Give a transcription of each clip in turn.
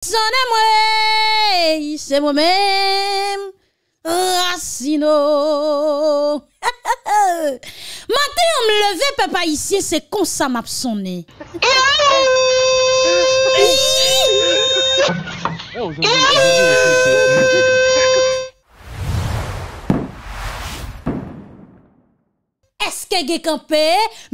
Sonè mwen, se mwen men, rassino Matè yon me leve pe pa isye, se konsa map sonè Eske ge kempe,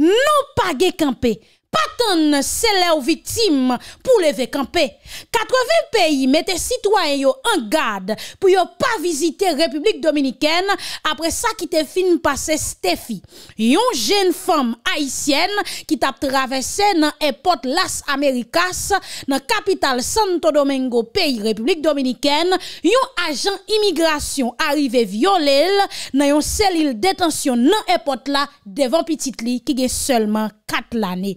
nou pa ge kempe Patan se lè ou vitim pou leve kampe. Katreve peyi mette sitwayen yo an gade pou yo pa vizite Republik Dominiken apre sa ki te fin pase stefi. Yon jen fom haisyen ki tap travese nan epot las Amerikas nan kapital Santo Domingo peyi Republik Dominiken, yon ajan imigrasyon arive violel nan yon selil detansyon nan epot la devan pititli ki ge selman kat lane.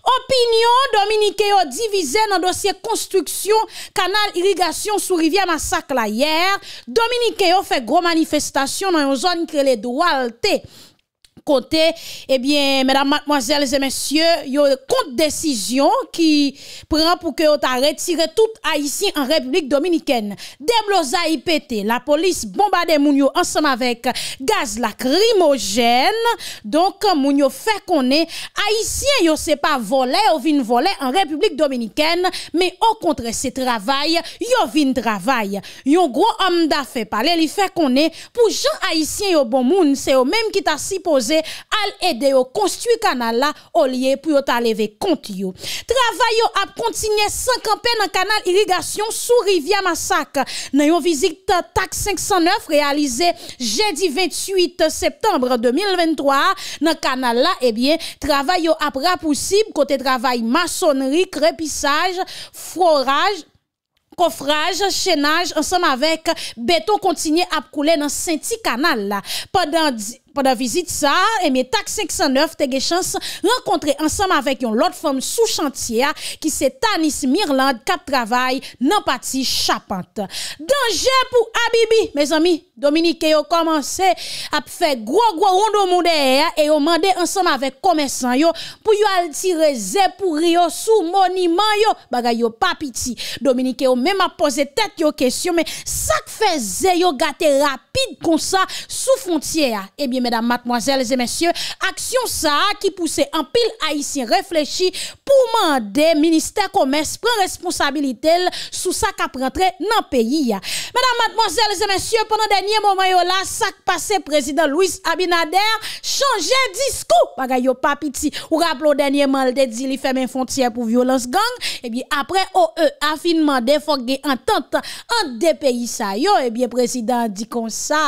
Opinyon Dominike yo divize nan dosye konstruksyon kanal irrigasyon sou rivye masak la yer Dominike yo fe gro manifestasyon nan yon zon krele dwalte côté, eh bien, mesdames, mademoiselles et messieurs, il y a compte décision qui prend pour que on retiré tout haïtien en République dominicaine. Demlozaï pété, la police bombarde Mounio ensemble avec gaz lacrymogène. Donc, Mounio fait qu'on est haïtien, yo c'est pas voler, ou vin voler en République dominicaine, mais au contraire, c'est travail, yo vin travail. Yon gros homme d'affaires parler, il fait qu'on est pour gens haïtiens yo bon moun, c'est eux même qui t'a supposé al ede yo konsti kanal la olye pou yo taleve konti yo. Travay yo ap kontinye sankanpe nan kanal irigasyon sou rivya masak. Nan yo vizik tak 509 realize jedi 28 septembre 2023 nan kanal la ebyen travay yo ap rapousib kote travay masonri, krepisaj, froraj, kofraj, chenaj ansanm avek beton kontinye ap koule nan senti kanal la. Padan di Pendant visite ça, et mes TAC 509 te ge chance rencontrer ensemble avec une autre femme sous chantier qui c'est Tanis Mirland cap travail nan partie chapante. Danger pour Abibi, mes amis. Dominique yo commencé à faire gros gros rondo monde et yon mandé ensemble avec commerçant yo pour yon al tirer zé pour rio sous monument yo bagay yo pas Dominique yo même a posé tête yo question mais ça fait zé yo gâté rapide comme ça sous frontière. Et eh bien aksyon sa a ki pouse an pil a yisi reflechi pou mande minister komes pren responsabilitel sou sa ka prentre nan peyi ya Madame mademoiselle, les messieurs pendant denye moment yo la sak pase prezident Louis Abinader chanje diskou ou raple ou denye malde di li femen fontia pou violons gang ebi apre o e afin mande fok ge entente an de peyi sa yo ebi prezident di kon sa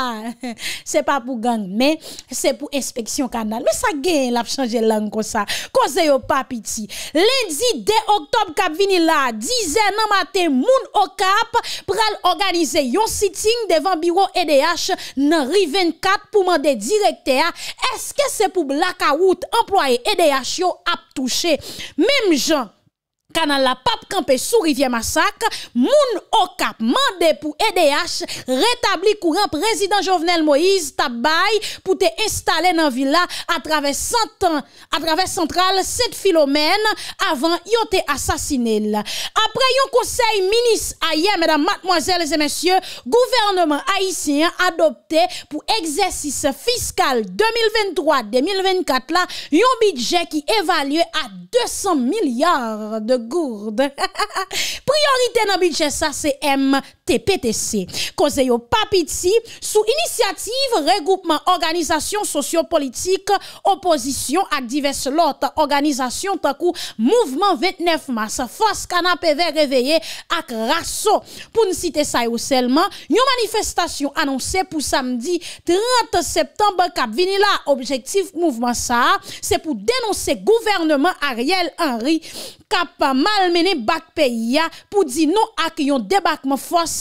se pa pou gang men Se pou inspeksyon kanal Me sa gen lap chanje lang kon sa Koze yo papiti Lendi de oktob kap vini la Dize nan mate moun okap Pral organize yon siting Devan biro EDH Nan ri 24 pou mande direkte ya Eske se pou blaka wout Employe EDH yo ap touche Mem jan canal la pape campé sous rivière massacre moun au mandé pour EDH rétabli courant président Jovenel Moïse tabay pour te installer dans villa à travers à travers centrale cette philomène avant d'être assassiné après yon conseil ministre ailleurs, mesdames mademoiselles et messieurs gouvernement haïtien adopté pour exercice fiscal 2023-2024 là yon budget qui évalue à 200 milliards de gourd. Priorite nan bilche sa se eme TPTC. Koze yo papiti sou inisiativ regoupman organizasyon sosyo-politik oposisyon ak divers lot organizasyon takou Mouvement 29 mars. Fosk an apve reveye ak raso pou nsite sa yo selman. Yon manifestasyon anonse pou samdi 30 septembe kap vinila objektif Mouvement sa se pou denonse gouvernement Ariel Henry kap malmene bak peyi ya pou di nou ak yon debakman fos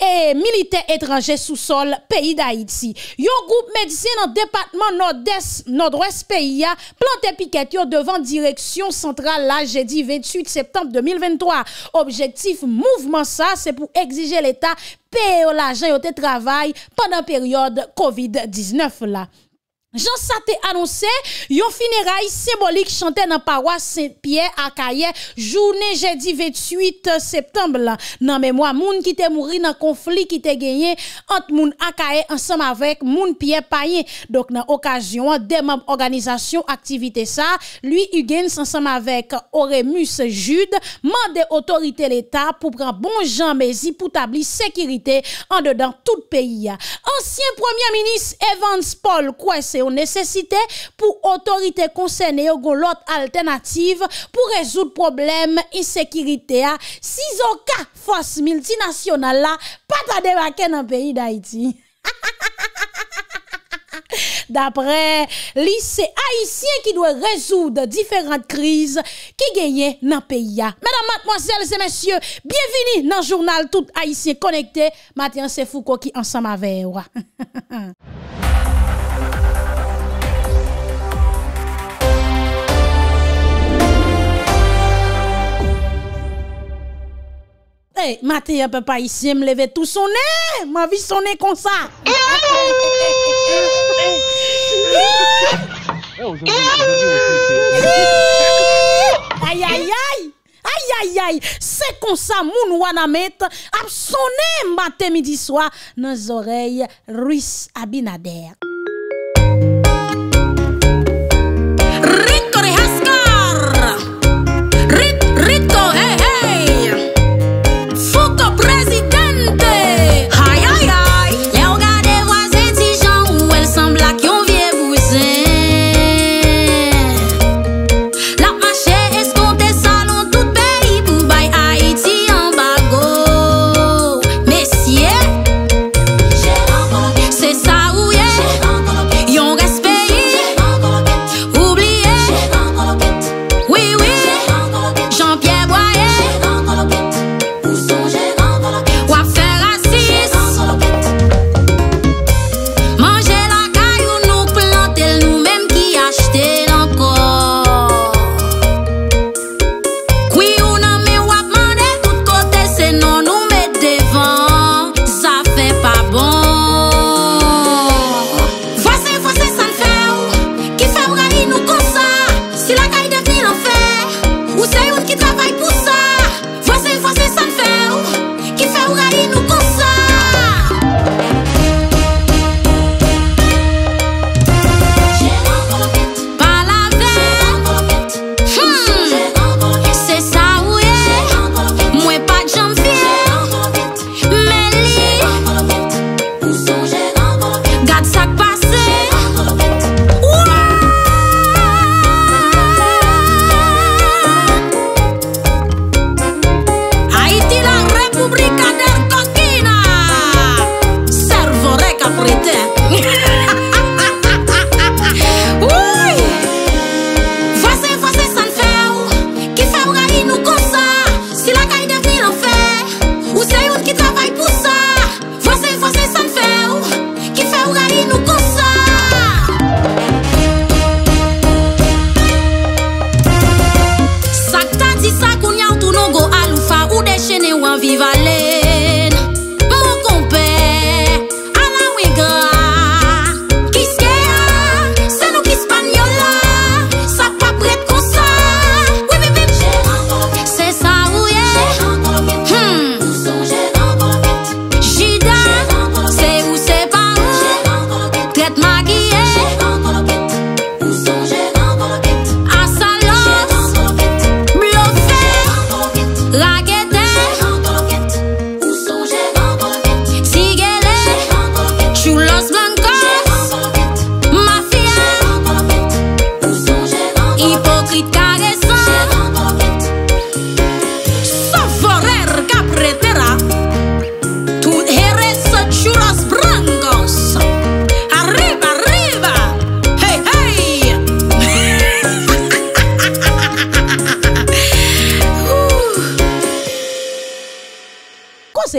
et militaires étrangers sous sol pays d'Haïti. Yon groupe médecin dans département nord-est, nord-ouest pays a planté piquet devant direction centrale là jeudi 28 septembre 2023. Objectif mouvement ça, c'est pour exiger l'État payer l'argent de travail pendant période COVID-19 là. jansate anonsè, yon finera yon finera yon simbolik chante nan parwa piye akaye, jounè jèdi 28 septemble nan mè mwa moun ki te mouri nan konflik ki te genye, ant moun akaye ansam avèk moun piye paye dok nan okajyon, deman organizasyon, aktivite sa lui yugens ansam avèk Oremus Jude, mande otorite l'Etat pou pran bon jan mezi pou tabli sekirite an de dan tout peyi, ansyen premier minis Evans Paul, kwen se necesite pou otorite konsene yo go lot alternatif pou rezoud problem insekirite a. Si zon ka fos miltinasyonal la, pata debake nan peyi da iti. Ha ha ha ha ha ha ha ha ha Dapre lise Aisyen ki dwe rezoud diferant kriz ki genye nan peyi ya. Madame, mademoiselles et messieurs, bienveni nan jounal tout Aisyen connecté. Matien se fou kwa ki ansan ma veywa. Ha ha ha ha ha Matè yon pe pa isye mleve tout sonè, ma vi sonè konsa. Eyyyyy! Ayayay! Ayayay! Se konsa moun wana met, ap sonè matè midi swa nan zorey Ruiz Abinader.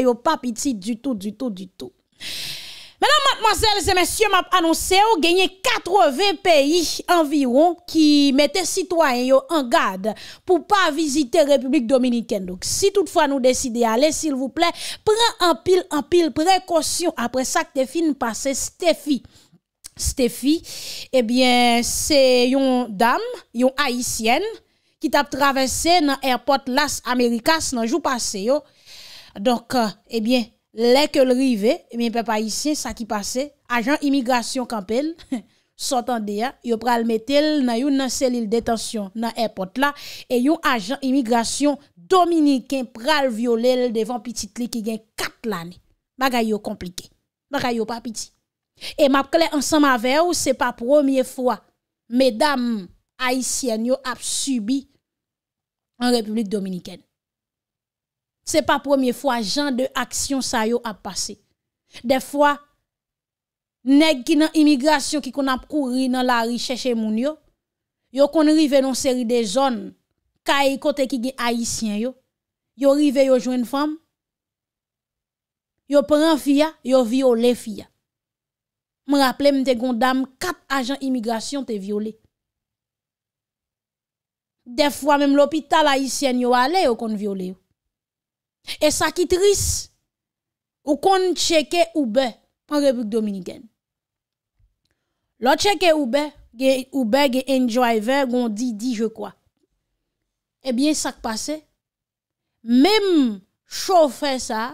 yo pas petit du tout, du tout, du tout. Mesdames, mademoiselles et messieurs, m'a annoncé ou gagné 80 pays environ qui mettaient citoyens en garde pour pas visiter République dominicaine. Donc, si toutefois nous décidons d'aller, s'il vous plaît, prenez en pile, en pile précaution après ça que fin passer Stéphie. Stéphie, eh bien, c'est une dame, une haïtienne, qui t'a traversé dans l'aéroport Las Americas dans le jour passé. Donc, euh, eh bien, les que le eh bien, papa ici, ça qui passait, agent immigration campel, s'entendait, a yo pral metel dans une cellule détention dans airport là, et yon agent immigration dominicain pral violer devant petit li qui gen 4 l'année. Bagay compliqué. Bagay pas petit. Et m'a clé ensemble avec vous, c'est pas première fois. Mesdames haïtiennes yo a subi en République dominicaine c'est pas première fois genre de action ça yo a passé des fois nèg qui dans immigration qui ont couru dans la recherche, chercher moun yo yo kon rive dans série de zones kay côté qui gen haïtien yo yo rive yo une femme yo prend fille yo viole fille me rappelle me te dame quatre agents immigration te violé des fois même l'hôpital haïtien yo allé yo kon violé yo E sa ki tris, ou kon cheke oube, pan reprik dominiken. Lo cheke oube, oube gen enjoy ver, gon di, di je kwa. Ebyen eh sa k pase, mem chou fe sa,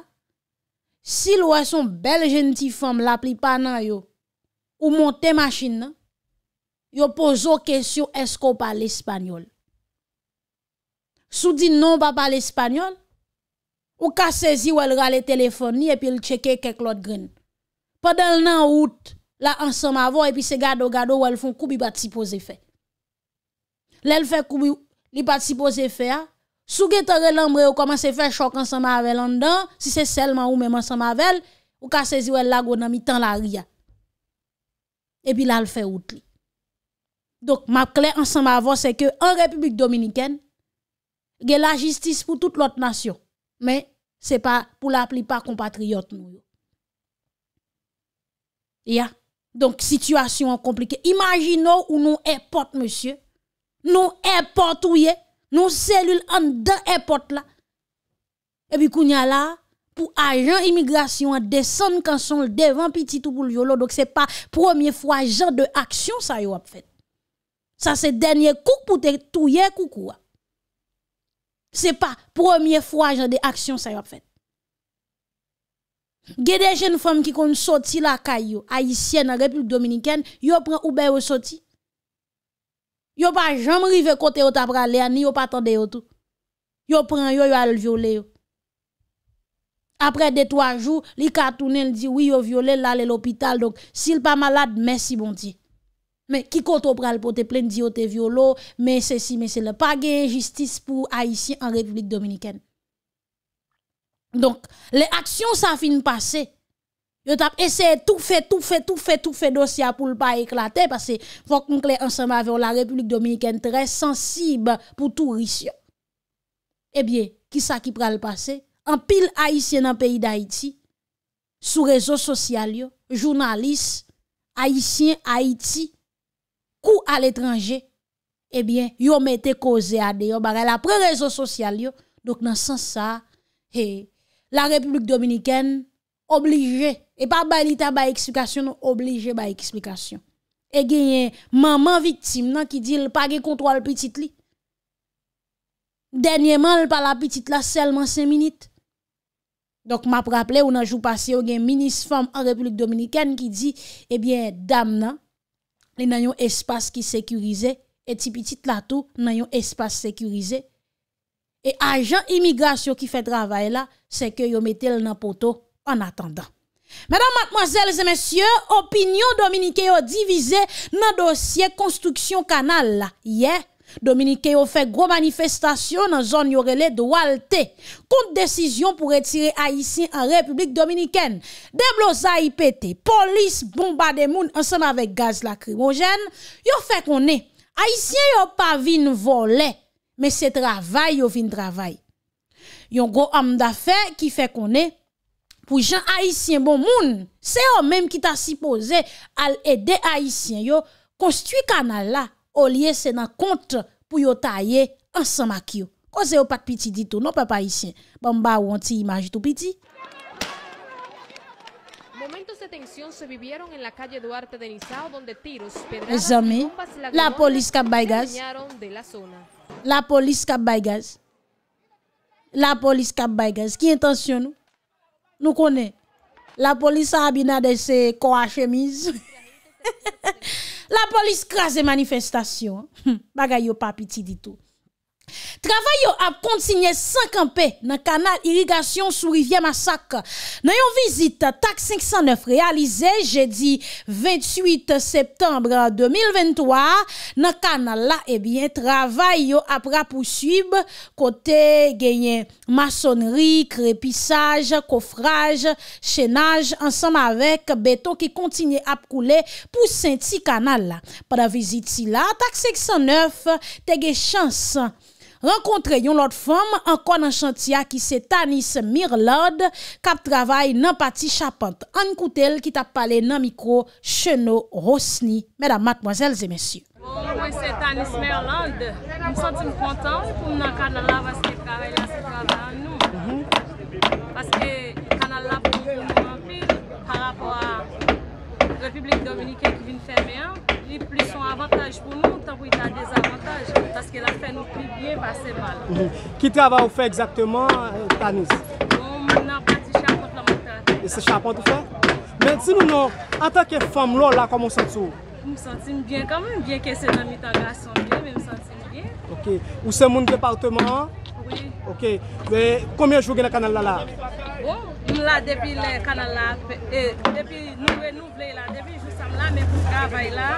sil wè son bel jenti fèm, la pli pa nan yo, ou monte masin nan, yo pozo kesyo, esko pa l'espanyol. Sou di non pa pa l'espanyol, Ou ka sezi ou el rale téléphone et puis il checker kek lot pendant Pendant nan out, la ansam et puis se gado gado ou elle font koubi bat si pose fe. Lel fe koubi li bat si pose ou commence faire fe chok ansam si c'est seulement ou ensemble avec elle ou ka sezi ou elle lago la ria. Et puis là elle out li. Donc, ma clé ensemble c'est se République en république y a la justice pour toute l'autre nation. Mais... Se pa pou la pli pa kompatriyot nou yo. Ya, donk situasyon an komplike. Imagino ou nou airport monsye, nou airport ouye, nou selul an den airport la. Ebi kounya la, pou ajan imigrasyon an desen kanson l devan pi titou pou l yo lo, donk se pa premier fwa ajan de aksyon sa yo ap fet. Sa se denye kouk pou te touye kouk ouwa. c'est pas première fois j'ai des actions ça y a fait. des jeunes femmes qui kon sorti la caillou haïtienne en République dominicaine, yo prend Uber yo sorti. Yo pas jamais rivé côté ou t'a ni yo pas attendre yo tout. Yo prend yo yo al violer Après deux trois jours, li ka tourner, il dit oui yo violé là l'hôpital donc s'il pas malade merci bon Dieu mais qui compte pral pote plein diote violo, mais ceci, mais c'est le pas justice pour Haïtiens en République Dominicaine. Donc, les actions ça fin passer. Yo tap tout fait, tout fait, tout fait, tout fait dossier pour le pas éclater parce que faut qu'on ensemble avec la République Dominicaine très sensible pour tout riche. Eh bien, qui ça qui pral passé En pile haïtien dans le pays d'Haïti, sous réseaux sociaux, journalistes, haïtiens, Haïti, Kou al etranje, ebyen, eh yo mette koze a deyo bagay la pre-rezo sosyal yo. Dok nan san sa, la Republik Dominikène oblige, e pa balita ba eksplikasyon, oblige ba eksplikasyon. E gen yon maman vitim nan ki di l pa ge kontro al pitit li. Denye man l pa la pitit la selman 5 minit. Dok ma praple, ou nan jou pase yon gen minis fom an Republik Dominikène ki di, ebyen, eh dam nan, e nan yon espase ki sekurize, e tipi tit la tou nan yon espase sekurize, e ajan imigrasyon ki fè dravay la, se ke yo metel nan pote en atandan. Madame, mademoiselles et messieurs, Opinion Dominique yo divise nan dosye konstruksyon kanal la. Dominique ont fait gros manifestation dans zone de Walte contre décision pour retirer haïtiens en République dominicaine. y pété, police de moun ensemble avec gaz lacrymogène. ont fait qu'on est haïtiens yo pas vin voler, mais c'est travail yon vin travail. Yon gros homme d'affaires qui fait qu'on est pour gens haïtiens bon moun, c'est eux même qui t'a supposé à aider haïtiens yo construit canal là O liye non, bon, se nan kontre pou yo ta ye ansan mak yo. Koze yo pat piti ditou, nou pa pa isyen. Ba mba ou an ti imajitou piti. E zanmen, la polis kap bay gaz. La polis kap bay gaz. La polis kap bay gaz. Ki intansyon nou? Nou konen? La polis sa abina de se kwa chemiz. La polis kras de manifestasyon, hm, bagay yo papi ti ditou. Travay yo ap kontinye sankanpe nan kanal irigasyon sou rivye masak. Nan yon vizit tak 509 realize, jedi 28 septembre 2023, nan kanal la ebyen eh travay yo ap rapousyib kote genye masonri, krepisaj, kofraj, chenaj, ansam avek beton ki kontinye ap koule pou senti kanal la. Para viziti la, tak 509 tege chansan. Renkontre yon lot fom an kon an chantia ki se Tanis Myrland kap travay nan pati chapant. An koutel ki tap pale nan mikro cheno rosni. Mèdam matmozèl zè mèsyou. Mwen se Tanis Myrland, mwen senti mwen kontan pou mwen an kanal la vaske prave la se travay an nou. Paske kanal la pou mwen mwen anpil par rapor a Republik Dominikè ki vin fèmè anpil. plus son avantage pour nous, tant qu'il a des avantages, parce qu'il a fait nous plus bien passer bah, mal. Qui travaille fait exactement, euh, Tanis On n'a pas de charpente la montagne. Et c'est charpente ou Mais si nous, en tant que femme, là, là comment on sent Je me sens bien quand même, bien que c'est dans ami garçon, bien, mais je me sens bien. Ok. Ou c'est mon département Oui. Ok. Mais combien de jours le canal là, Depi le kanal la Depi nou renouble la Depi jou sam la Men pou kavay la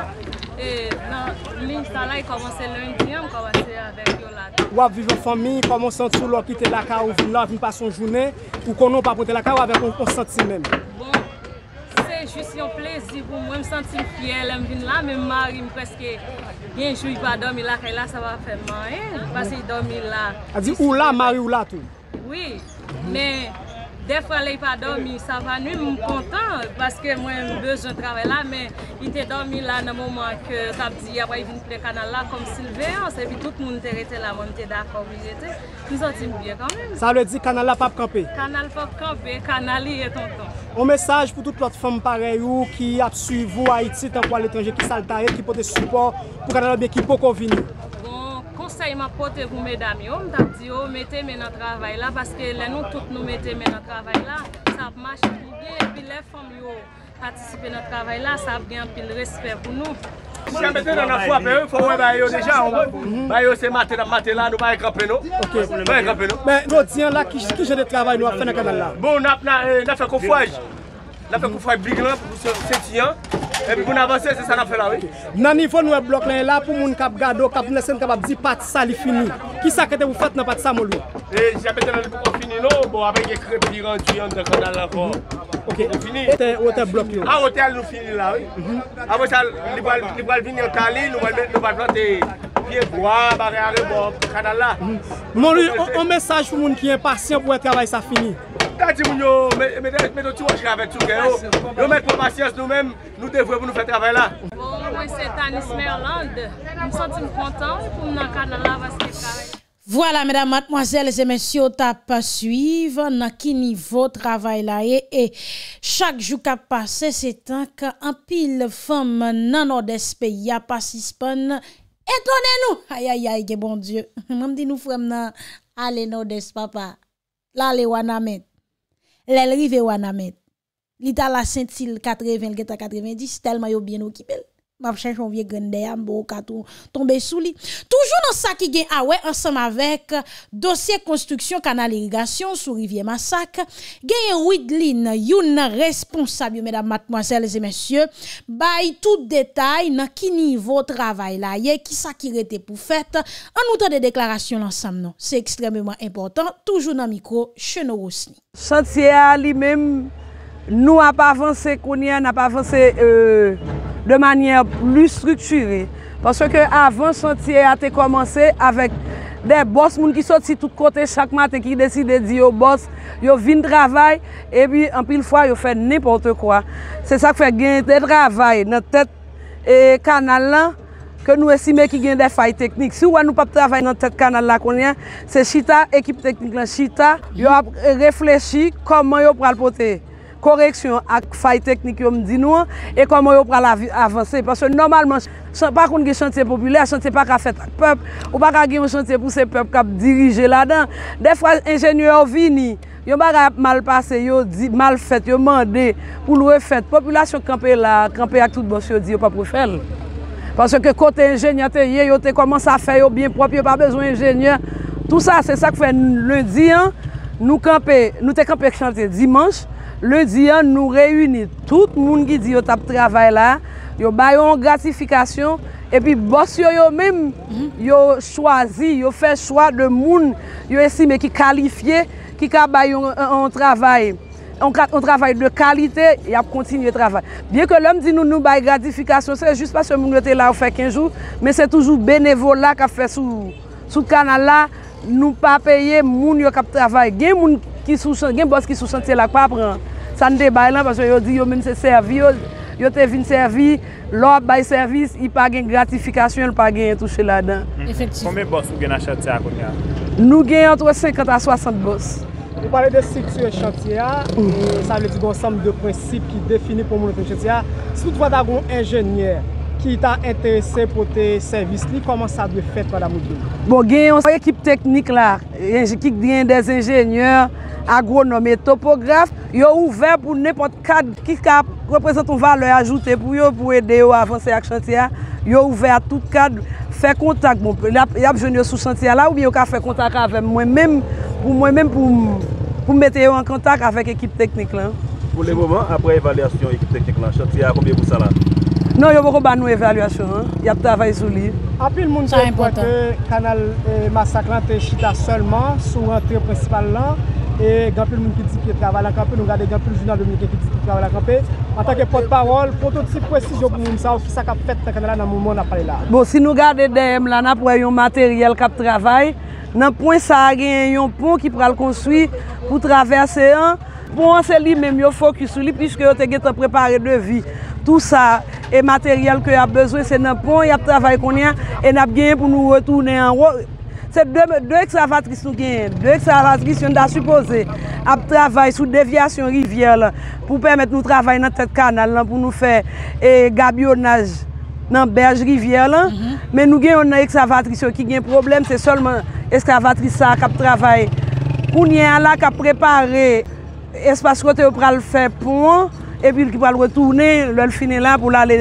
Men lintan la Y komanse loun diyan M komanse avek yon la Wap vive fami Komanse an sou Lò ki telaka Ou vin la Vin pason jounen Ou konon papote Laka wap avek On senti men Bon Se jous yon pleziv Ou m wèm senti m fiel M vin la Men mari m preske Genjou y pa domi la Kè la sa va fèman Pasè y domi la A di ou la Mari ou la tou Oui Men Defra li pa domi, sa pa nou mou kontan, paske mwen mbe jen trawe la, men ite domi la nan mouman ke tabdi, ya way vin ple kanal la kom Silve, anse, epi tout moun terete la, wan ite dakor, mi sotim bye kanmen. Sa wè di kanal la pa pkampè? Kanal fa pkampè, kanal li eton ton. On mesaj pou tout lot fèm parey ou, ki ap suy vou Haiti, tanpou al etanje ki sal tarè, ki pote support pou kanal biye ki pou konvini. Moun seyman pote goun me dami yon, tap di yon mette menan travay la, baske lè nou tout nou mette menan travay la, sap machi kougè, pi lè fòm yon patisipe menan travay la, sap gen pil respèr pou nou. Si yon mette menan fwa pe yon, fò wè bayo dejan, bayo se maten ap maten lan nou, baye krapen nou. Mè nou diyan la ki jide travay nou, ap fène kanal la. Bou, nap, nap, na fè kon fwaj. La fè kou fè big lan pou kou sè ti yon. E pi pou nan avanse se sa rafè la wè. Nan nivou nou e blok lè, la pou moun kap gado kap moun lè sen kap ap zi pat sa li fini. Ki sa kete wou fèt nan pat sa moun lè? E jè pètè nan lè pou kon fini nou, bo ave ye krepiran, tu yon, te kandala kon. Ok, ote blok yon. A ote alou fini la wè. A wè chal li wè alvini an tali, nou wè alvini an tali, nou wè alvini an tali, nou wè alvini an tali, nou wè alvini an tali, nou wè alvini an tali, nou wè alvini an tali, nou Tati moun yo, me do t'y wajre avet sou gen yo. Yo met pou patias nou men, nou devwe pou nou fe travay la. Bon, mwen se tanis me yoland, mwen santi mwen kontan pou mwen akad nan la vasker. Vwala, mwen damat, mwen zel, mwen se men syo ta pa suyv, na ki nivou travay la. E, e Chak jou ka pase, se tank, anpil fom nan odespe, ya pasispan, etone nou. Ayayay, ge bon dieu. Mwen di nou fom nan ale nan odespe pa. La le wana met. Lèl rive wana met. Li dal la sent sil katre ven geta katre ven di, si tel mayo bien ou kip el. Mpap chen chonvye gende yam bo kato tombe sou li. Toujou nan sa ki gen ah awen ansam avek euh, dosye konstruksyon kanal irigasyon sou rivye masak. Gen yon ouid li nan yon responsab yo medan matmoazel lese mensye. Bay tout detay nan ki nivou travay la ye, ki sa ki rete pou fet. Anoutan de deklarasyon lansam nan. Se ekstremement important. Toujou nan mikro, chen ou osi. Sante a li menm. Nou ap avanse konyen, ap avanse euh, de manyer plus strukture. Paske avan chantye ate komanse aven de boss moun ki sote si tout kote chak maten ki deside di yo boss, yo vin travay, epi anpil fwa yo fè nipote kwa. Se sa fè gen de travay nan tet kanal la, ke nou esime ki gen de fay teknik. Si wè nou pap travay nan tet kanal la konyen, se chita ekip teknik lan, chita yo ap reflechi koman yo pral pote. koreksyon ak faye teknik yo mdi nou an e koman yo pral avanse. Parce normalman, par kon gen chantier populer, chantier pa ka fet ak pep, ou pa ka gen chantier pou se pep ka dirije la dan. Defwa enjenye ou vini, yo mba ka malpase, yo malfet, yo mande, pou lou e fet. Populasyon kampe la, kampe ak tout bosh, yo di yo pa pou fel. Parce ke kote enjenye, te ye yo te koman sa fe, yo bin propi, yo pa bezon enjenye. Tout sa, se sa kwen lundi an, nou te kampe ak chantier dimanche, Le diyan nou reyuni tout moun ki di yo tap travay la, yo bayon gratifikasyon, epi bos yo yo men yo chwazi, yo fe chwa de moun yo ensi me ki kalifiye, ki ka bayon an travay, an travay de kalite, yap kontinye travay. Biye ke lèm di nou nou bay gratifikasyon, se juste pa se moun yo te la ou fe kenjou, men se toujou benevola ka fe sou kanal la, nou pa peye moun yo kap travay. Gen moun ki sou chan, gen bos ki sou chan, se la pa preman. San de bay lan, pasyon yo di yo men se servi, yo te vin servi, lor bay servis, i pa gen gratifikasyon, l pa gen touche la dan. Kome mm-hmm. boss ou gen a chantye a kon ya? Nou gen anto 50 a 60 boss. Ou pale de sitye chantye a, ou sa vle di gonsanm de prinsip ki defini pou moun anto chantye a, si pou tva da goun enjenye a? ki ta interese pou te servis li, koman sa de fet, madame Moudou? Bon, gen yon ekip teknik la, gen jik diyen de zingjeneur, agro nomi topograf, yo ouver pou nepot kad, ki ka reprezenton vali ajoute pou yo, pou ede yo avanse ak chantia, yo ouver tout kad, fe kontak, bon, yap jen yo sou chantia la, ou bi yo ka fe kontak avem, mwen menm pou mwete yo an kontak avek ekip teknik la. Pou le mouman, apre evalyasyon ekip teknik la, chantia akoube pou sa la? Non, yo mwen ban nou evalwasyon. Y ap travay sou li. Ape l moun chan pou ke kanal eh, masak lan te chita solman sou an tre principal lan e gampil moun ki di ki travay l akampe, nou gade gampil jounan louni ki di ki travay l akampe. An tanke pot parol, prototip preciz yo pou moun sa ou ki sa kap pet te kanal lan nan moun moun ap pale la. Bon, si nou gade DM lan ap pou ay yon materyal kap travay, nan pon sa agen yon pon ki pral konswi pou travay se an, pon se li menm yo fokus sou li pishke yo te ge te prepare de vi. Tout sa e materyal ke ap bezwe se nan pon ap travay konyen en ap genye pou nou retoune an ro. Se dèmè, dèk sa vatris nou genye, dèk sa vatris yon da suppose ap travay sou devyasyon rivye lan pou pèmet nou travay nan tèt kanal lan pou nou fè e gabionaj nan berj rivye lan. Men mm-hmm. nou genye, an ek sa vatris yo ki gen problem, se solmen eskravatris sa kap travay konyen an la kap prepare espasyonote ou pral fè pon. epi l ki pa l retourne, l finen la pou la l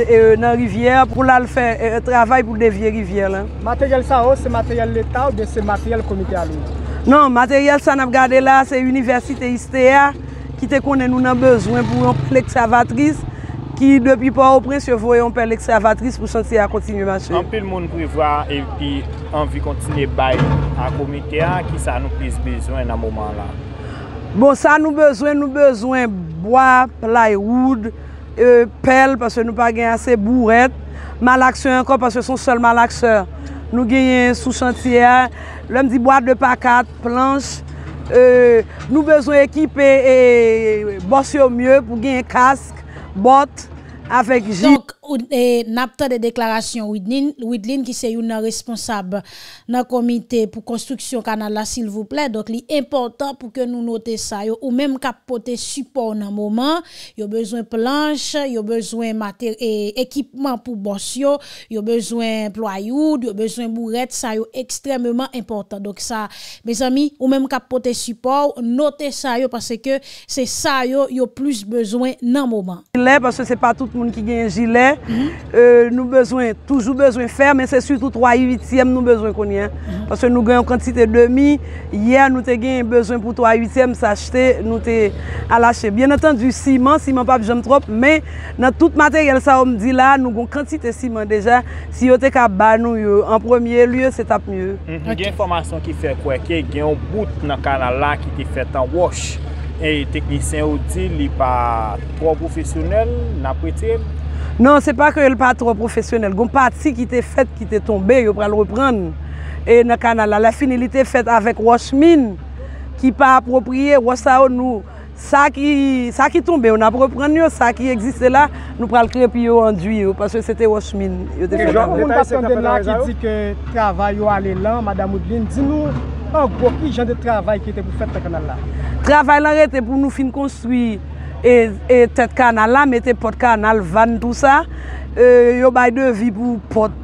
nan rivyer, pou la l fè euh, travay pou l devye rivyer lan. Materyel sa ho, oh, se materyel l'Etat ou non, de se materyel komite alou? Nan, materyel sa nan gade la, se universite istea, ki te konen nou nan bezwen pou l'ekservatris, ki depi pa opren se voyon pe l'ekservatris pou chansi a kontinu vasyon. An pe l moun privwa epi an vi kontinu bay a komite a, ki sa nou pise bezwen nan mouman la? Bon, sa nou bezwen, nou bezwen, Boi, plywood, euh, pel parce nou pa gen ase bourret, malakse ankon parce son sol malakse. Nou gen sou chantier, lèm di boit de pakat, planche, euh, nou bezon ekipe et bors yo mye pou gen kask, bot, avek jik. Eh, napta de deklarasyon Wydlin ki se yon nan responsab nan komite pou konstruksyon kanal la sil vou ple donc li importan pou ke nou note sa yo ou menm kapote support nan mouman yo bezwen planche yo bezwen eh, ekipman pou bors yo yo bezwen ployoud yo bezwen mouret sa yo ekstrememan importan ou menm kapote support note sa yo pase ke se sa yo yo plus bezwen nan mouman jilè parce se pa tout moun ki gen jilè Mhm. Euh, nou bezwen, toujou bezwen fè Men se sütou 3,8 Nou bezwen konyen mhm. Paswe nou gen yon kantite 2,000 Yer nou te gen yon bezwen pou 3,8 S'achete, nou te alache Bien atan du siman, siman pa vijanm trop Men nan tout mater yon sa omdi la Nou gen yon kantite siman deja Si yo te ka ban nou yo En premier lieu se tap mye Gen yon formasyon ki fè kweke Gen yon bout nan kanal la ki fè tan wosh E teknisyen ou di li pa 3 profesyonel Na pwete e Nan, se pa ke el pa tro profesyonel. Gon pati ki te fet, ki te tombe, yo pral reprande. E nan kanal la, la finalite fet avèk wach min, ki pa aproprye, wach sa ou nou. Sa ki tombe, yo nap reprande yo. Sa ki existe la, nou pral krep yo, andu yo. Paswe se te wach min, yo te fokande. Ki jou moun pati an de la ki di ke travay yo ale lan, Mada Moudline, di nou an gwo ki jan de travay ki te pou fet nan kanal la? Travay lan re te pou nou fin konstwi. E, e tet kanal la, mette pot kanal van tout sa, e, yo bay de vi pou pot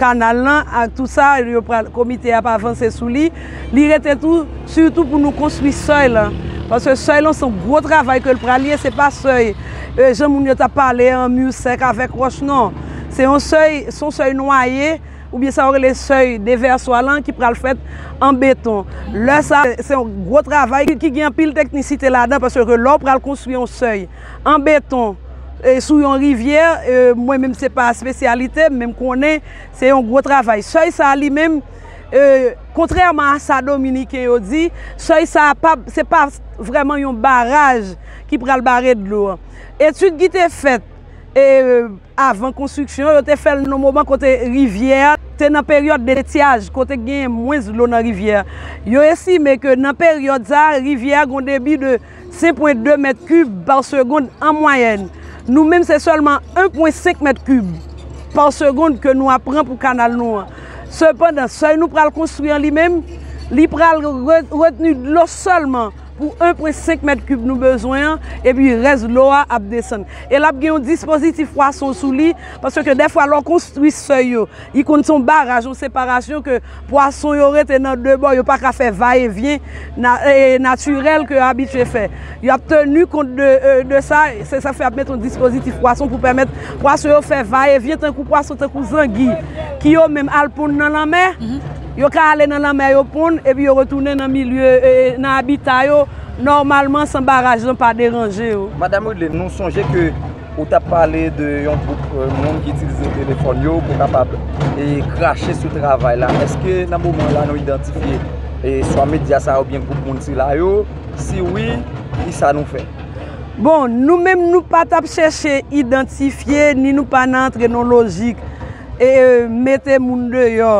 kanal la, tout sa, yo komite ap avanse sou li. Li rete tout, surtout pou nou konswi soy la, panse soy la son gro travay ke l pralye, se pa soy. E, Je moun yo ta pale an mu sek avek rosh nan, non. se son soy noye. Ou biye sa ore le sey euh, euh, de ver soalan ki pral fèt an beton. La sa, se yon gro travay ki gen pil teknisite la dan, pas yo relò pral konstuyon sey an beton. Sou yon rivyer, mwen mèm se pa spesyalite, mèm konè, se yon gro travay. Sey sa li mèm, kontrèrman sa Dominike o di, sey sa pa, se pa vreman yon baraj ki pral barèd lour. Etude ki te fèt, E avan konstruksyon yo te fel nomoban kote rivyer, te nan peryode de tyaj kote genye mwens lo nan rivyer. Yo esi me ke nan peryode za, rivyer gon debi de 5.2 m3 par segonde an mwayen. Nou menm se solman 1.5 m3 par segonde ke nou apren pou kanal nou. Sependan, soy nou pral konstruyan li menm, li pral retenu lo solman. Ou 1.5 m3 nou bezoyan E pi rez lo a ap desan E la ap gen yon dispositif fwason sou li Paske de fwa lò konstwis se yo Y kon ton baraj, yon separasyon Ke fwason yon rete nan debo Yon pa ka fe va e vye Naturel ke abitwe fe Yon ap tenu kont de sa Se sa fe ap met ton dispositif fwason Pou permette fwason yon fe va e vye Tenkou fwason, tenkou zangi Ki yo menm alpoun nan la mer mm-hmm. yo ka ale nan la mayopon epi yo e retounen nan e, e, habita yo normalman san barajan pa deranje yo Madame Odle, nou sonje ke ou tap pale de yon group euh, moun ki itilize telefon yo pou kapap e krashe sou travay la eske nan mouman la nou identifiye e swame diya sa oubyen group moun si la yo, si oui i sa nou fe Bon, nou mem nou pa tap cheshe identifiye, ni nou pa nantre nou logik e mette moun de yo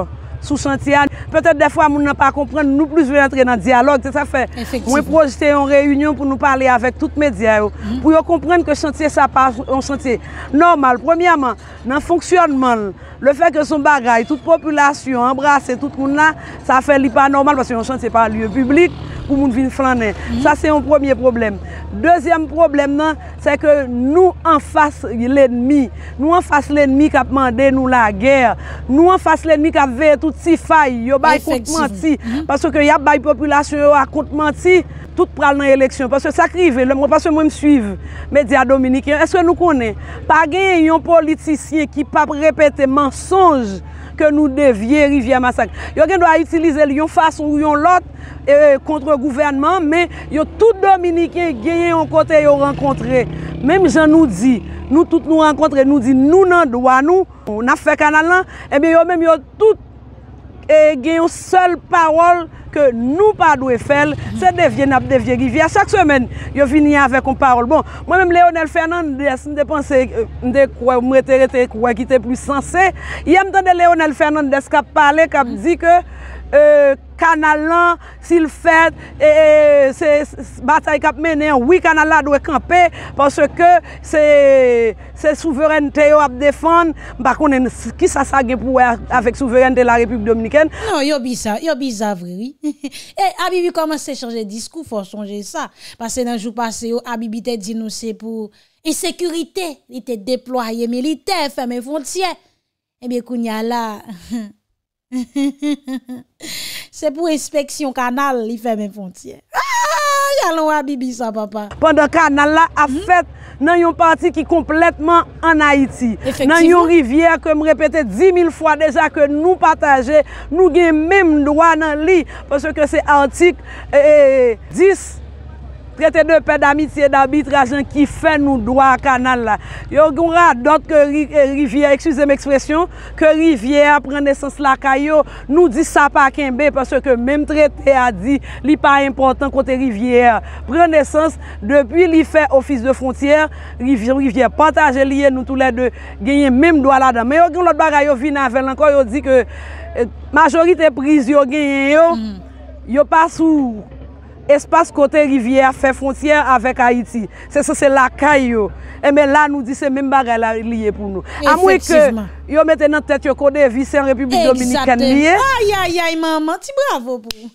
sou chantye an. Petète defwa moun nan pa komprende, nou plus ven entre nan diyalog, te sa fè. Mwen projete yon reyunyon pou nou pale avèk tout medya yo. Pou yo komprende ke chantye sa pa, yon chantye normal. Premiaman, nan fonksyonman, le fè ke son bagay, tout populasyon, embrase, tout moun nan, sa fè li pa normal pasi yon chantye pa liye publik. moun vin flanè. Sa mm-hmm. se yon promye problem. Dezyem problem nan, se ke nou an fas l'enmi. Nou an fas l'enmi kap mande nou la gèr. Nou an fas l'enmi kap ve tout si fay. Yo bay koutmanti. Passo ke yap bay populasyon yo a koutmanti, tout pral nan eleksyon. Passo sa krive. Le mwen passe mwen m'suive. Medya Dominik. Eske nou konè? Pa gen yon politisyen ki pap repete mensonj ke nou devye rivye masak. Yo gen do a itilize li yon fas ou yon lot kontre euh, gouvernment, men yo tout dominike gen yon kote yo renkontre. Mem jan nou di, nou tout nou renkontre, nou di nou nan do anou, ou na fe kanan lan, men eh yo tout eh, gen yon sol parol ke nou pa dwe fel, se devye nap devye rivya. Chak semen, yo vini avè kon parol. Bon, mwen mèm Léonel Fernandes, mwen de panse mwen de kwa mwete rete kwa ki te plus sanse, yè mdande Léonel Fernandes kap pale, kap di ke E, kanalan sil fèd e, e se batay kap mènen wè kanalan dwe kampè pasè ke se souverènte yo ap defan bakounen ki sa sage pou wè avèk souverènte la Republi Dominikèn non, yo bi zavri e abibi komanse chanje diskou fò chanje sa pasè nan jou pasè yo abibi te dinose pou e sekurite li te deploye me li te fème fonciè e be kounya la Se pou inspeksyon kanal li fè mè fontyen Yalon ah, wabibi sa papa Pendan ka nan la afet Nan yon pati ki kompletman an Haiti Nan yon rivyer kem repete 10.000 fwa deja ke nou pataje Nou gen mèm lwa nan li Fè se ke se antik 10.000 trete de pe d'amitie d'abitrajan ki fe nou doa kanal la. Yo gounra dot ke euh, Rivière, eksusem ekspresyon, ke Rivière pren nesans la kayo, nou di sa pa kenbe, parce ke menm trete a di, li pa important kote Rivière. Pren nesans, depi li fe ofis de frontière, Rivière pantaje liye nou toule de genyen menm doa la dan. Men yo goun lot baga yo vi na ven, lanko yo di ke euh, majorite priz yo genyen yo, mm. yo pa sou... espase kote rivye a fe frontiyen avek Haiti. Se se se lakay yo. Eme eh, la nou di se menm bagay la liye pou nou. Amoui ke yo meten nan tet yo kode visen republik Dominik kan miye. Ayayay maman ti bravo pou.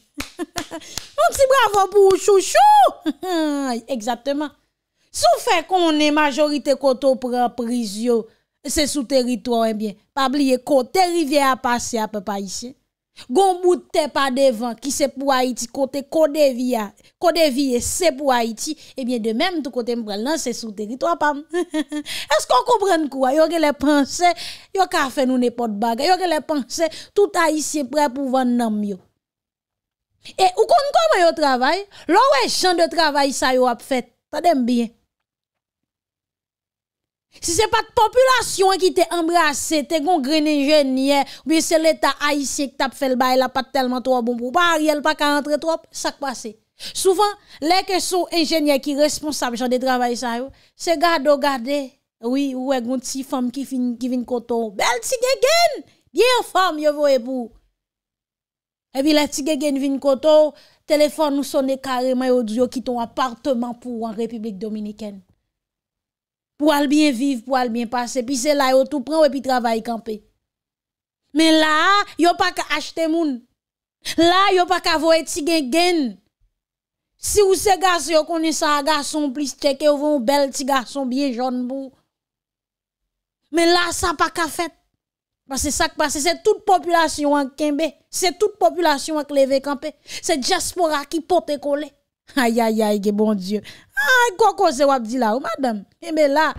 Non ti bravo pou chouchou. Exactement. Sou fe konen majorite kote ou pran pris yo se sou teritroyen eh bien. Pa bliye kote rivye a pase apè pa ishe. Gon bout de par devant qui c'est pour Haïti côté Côte via c'est pour Haïti et eh bien de même tout côté m'pral nan c'est sous territoire pam. Est-ce qu'on comprend quoi Yo les pensées, yo ka fait nous n'importe bagay, yo les pensées tout haïtien prêt pour vendre nam yo. Et ou kon comment yo travail? L'ouè champ de travail ça yo a fait. Tendez bien. Si se pa t'populasyon ki te embrase, te gon gren enjene nye, ou bi se leta a isye ki tap fel baye la pat telman to a bon pou pa a riel pa ka antre trop, sak pase. Soufan, leke sou enjene ki responsab jande travay sa yo, se gado gade, ou e goun ti fom ki vin koto, bel ti gen gen, bien fom yo vo e pou. E bi la ti gen gen vin koto, telefon nou sone kare mayo diyo ki ton apartement pou an Republik Dominikene. pour aller bien vivre, pour aller bien passer. Puis c'est là, yo tout prend et puis travail camper. Mais là, yo pas qu'à acheter moun. Là, yo pas qu'à voir ti gen Si vous se garçon, qu'on connaît ça garçon plus checker, vous un bel petit garçon bien jaune pour. Mais là, ça pas qu'à fait. Parce que ça qui passe, c'est toute population en Kembe. C'est toute population qui levé camper. C'est diaspora qui porte coller. Ayayay, ge bon diyo. Ay, koko se wap di la ou, madame. Eme la.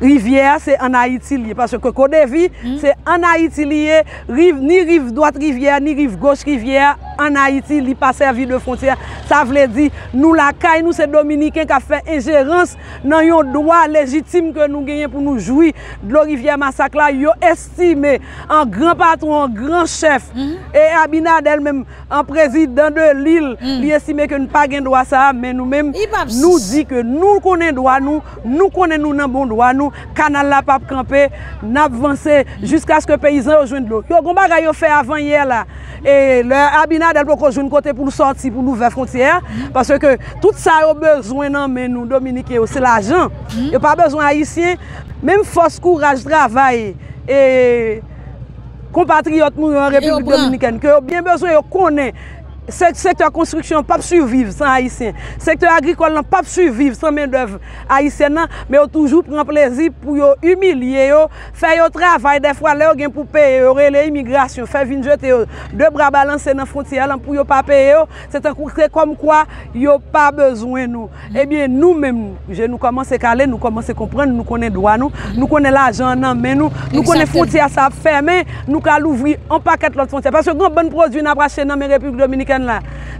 Rivière, c'est en Haïti liye. Parce que Kodevi, hmm. c'est en Haïti liye. Ni rive droite rivière, ni rive gauche rivière. En Haïti, li pas servi de frontière. Ça voulait dire, nous la caille, nous c'est Dominique qui a fait ingérence dans yon droit légitime que nous gagnez pour nous jouer. Le Rivière Massacla, yo estime en grand patron, en grand chef. Hmm. Et Abinadel, même, en président de l'île, hmm. li estime que nous pas gagnez droit à ça, mais nous-mêmes, nous dit que nous connaissons le droit à nous, nous connaissons le bon droit à nous, kanal la pape kampe, nabvanse jiska sko peyizan yo jwen de lo yo gomba gaya yo fe avan ye la e le abinad el poko jwen kote pou nou sorti pou nou ve frontiyer parce ke tout sa yo bezwen nan men nou Dominike yo, se la jan yo pa bezwen a isye, men fos kouraj travaye e kompatriot nou yo en republik Dominiken, yo bien bezwen yo konen Sektor konstruksyon pa psu vive san Aisyen Sektor agrikol nan pa psu vive San men dev non. Aisyen nan Me yo toujou pran plezi pou yo humiliye yo Fè yo travay de fwa lè ou gen pou peye Ou re le imigrasyon Fè vin jete yo De bra balanse nan frontiya lan pou yo pa peye yo Sèt an kou kre kom kwa yo pa bezwen nou Ebyen nou men mou Je nou komanse kalen, nou komanse kompren Nou konen doan nou, nou konen la jan nan men nou Nou konen frontiya sa fè men Nou kal ouvri an paket lout frontiya Pas yo goun bon prodjoun apra chen nan men Republik Dominikan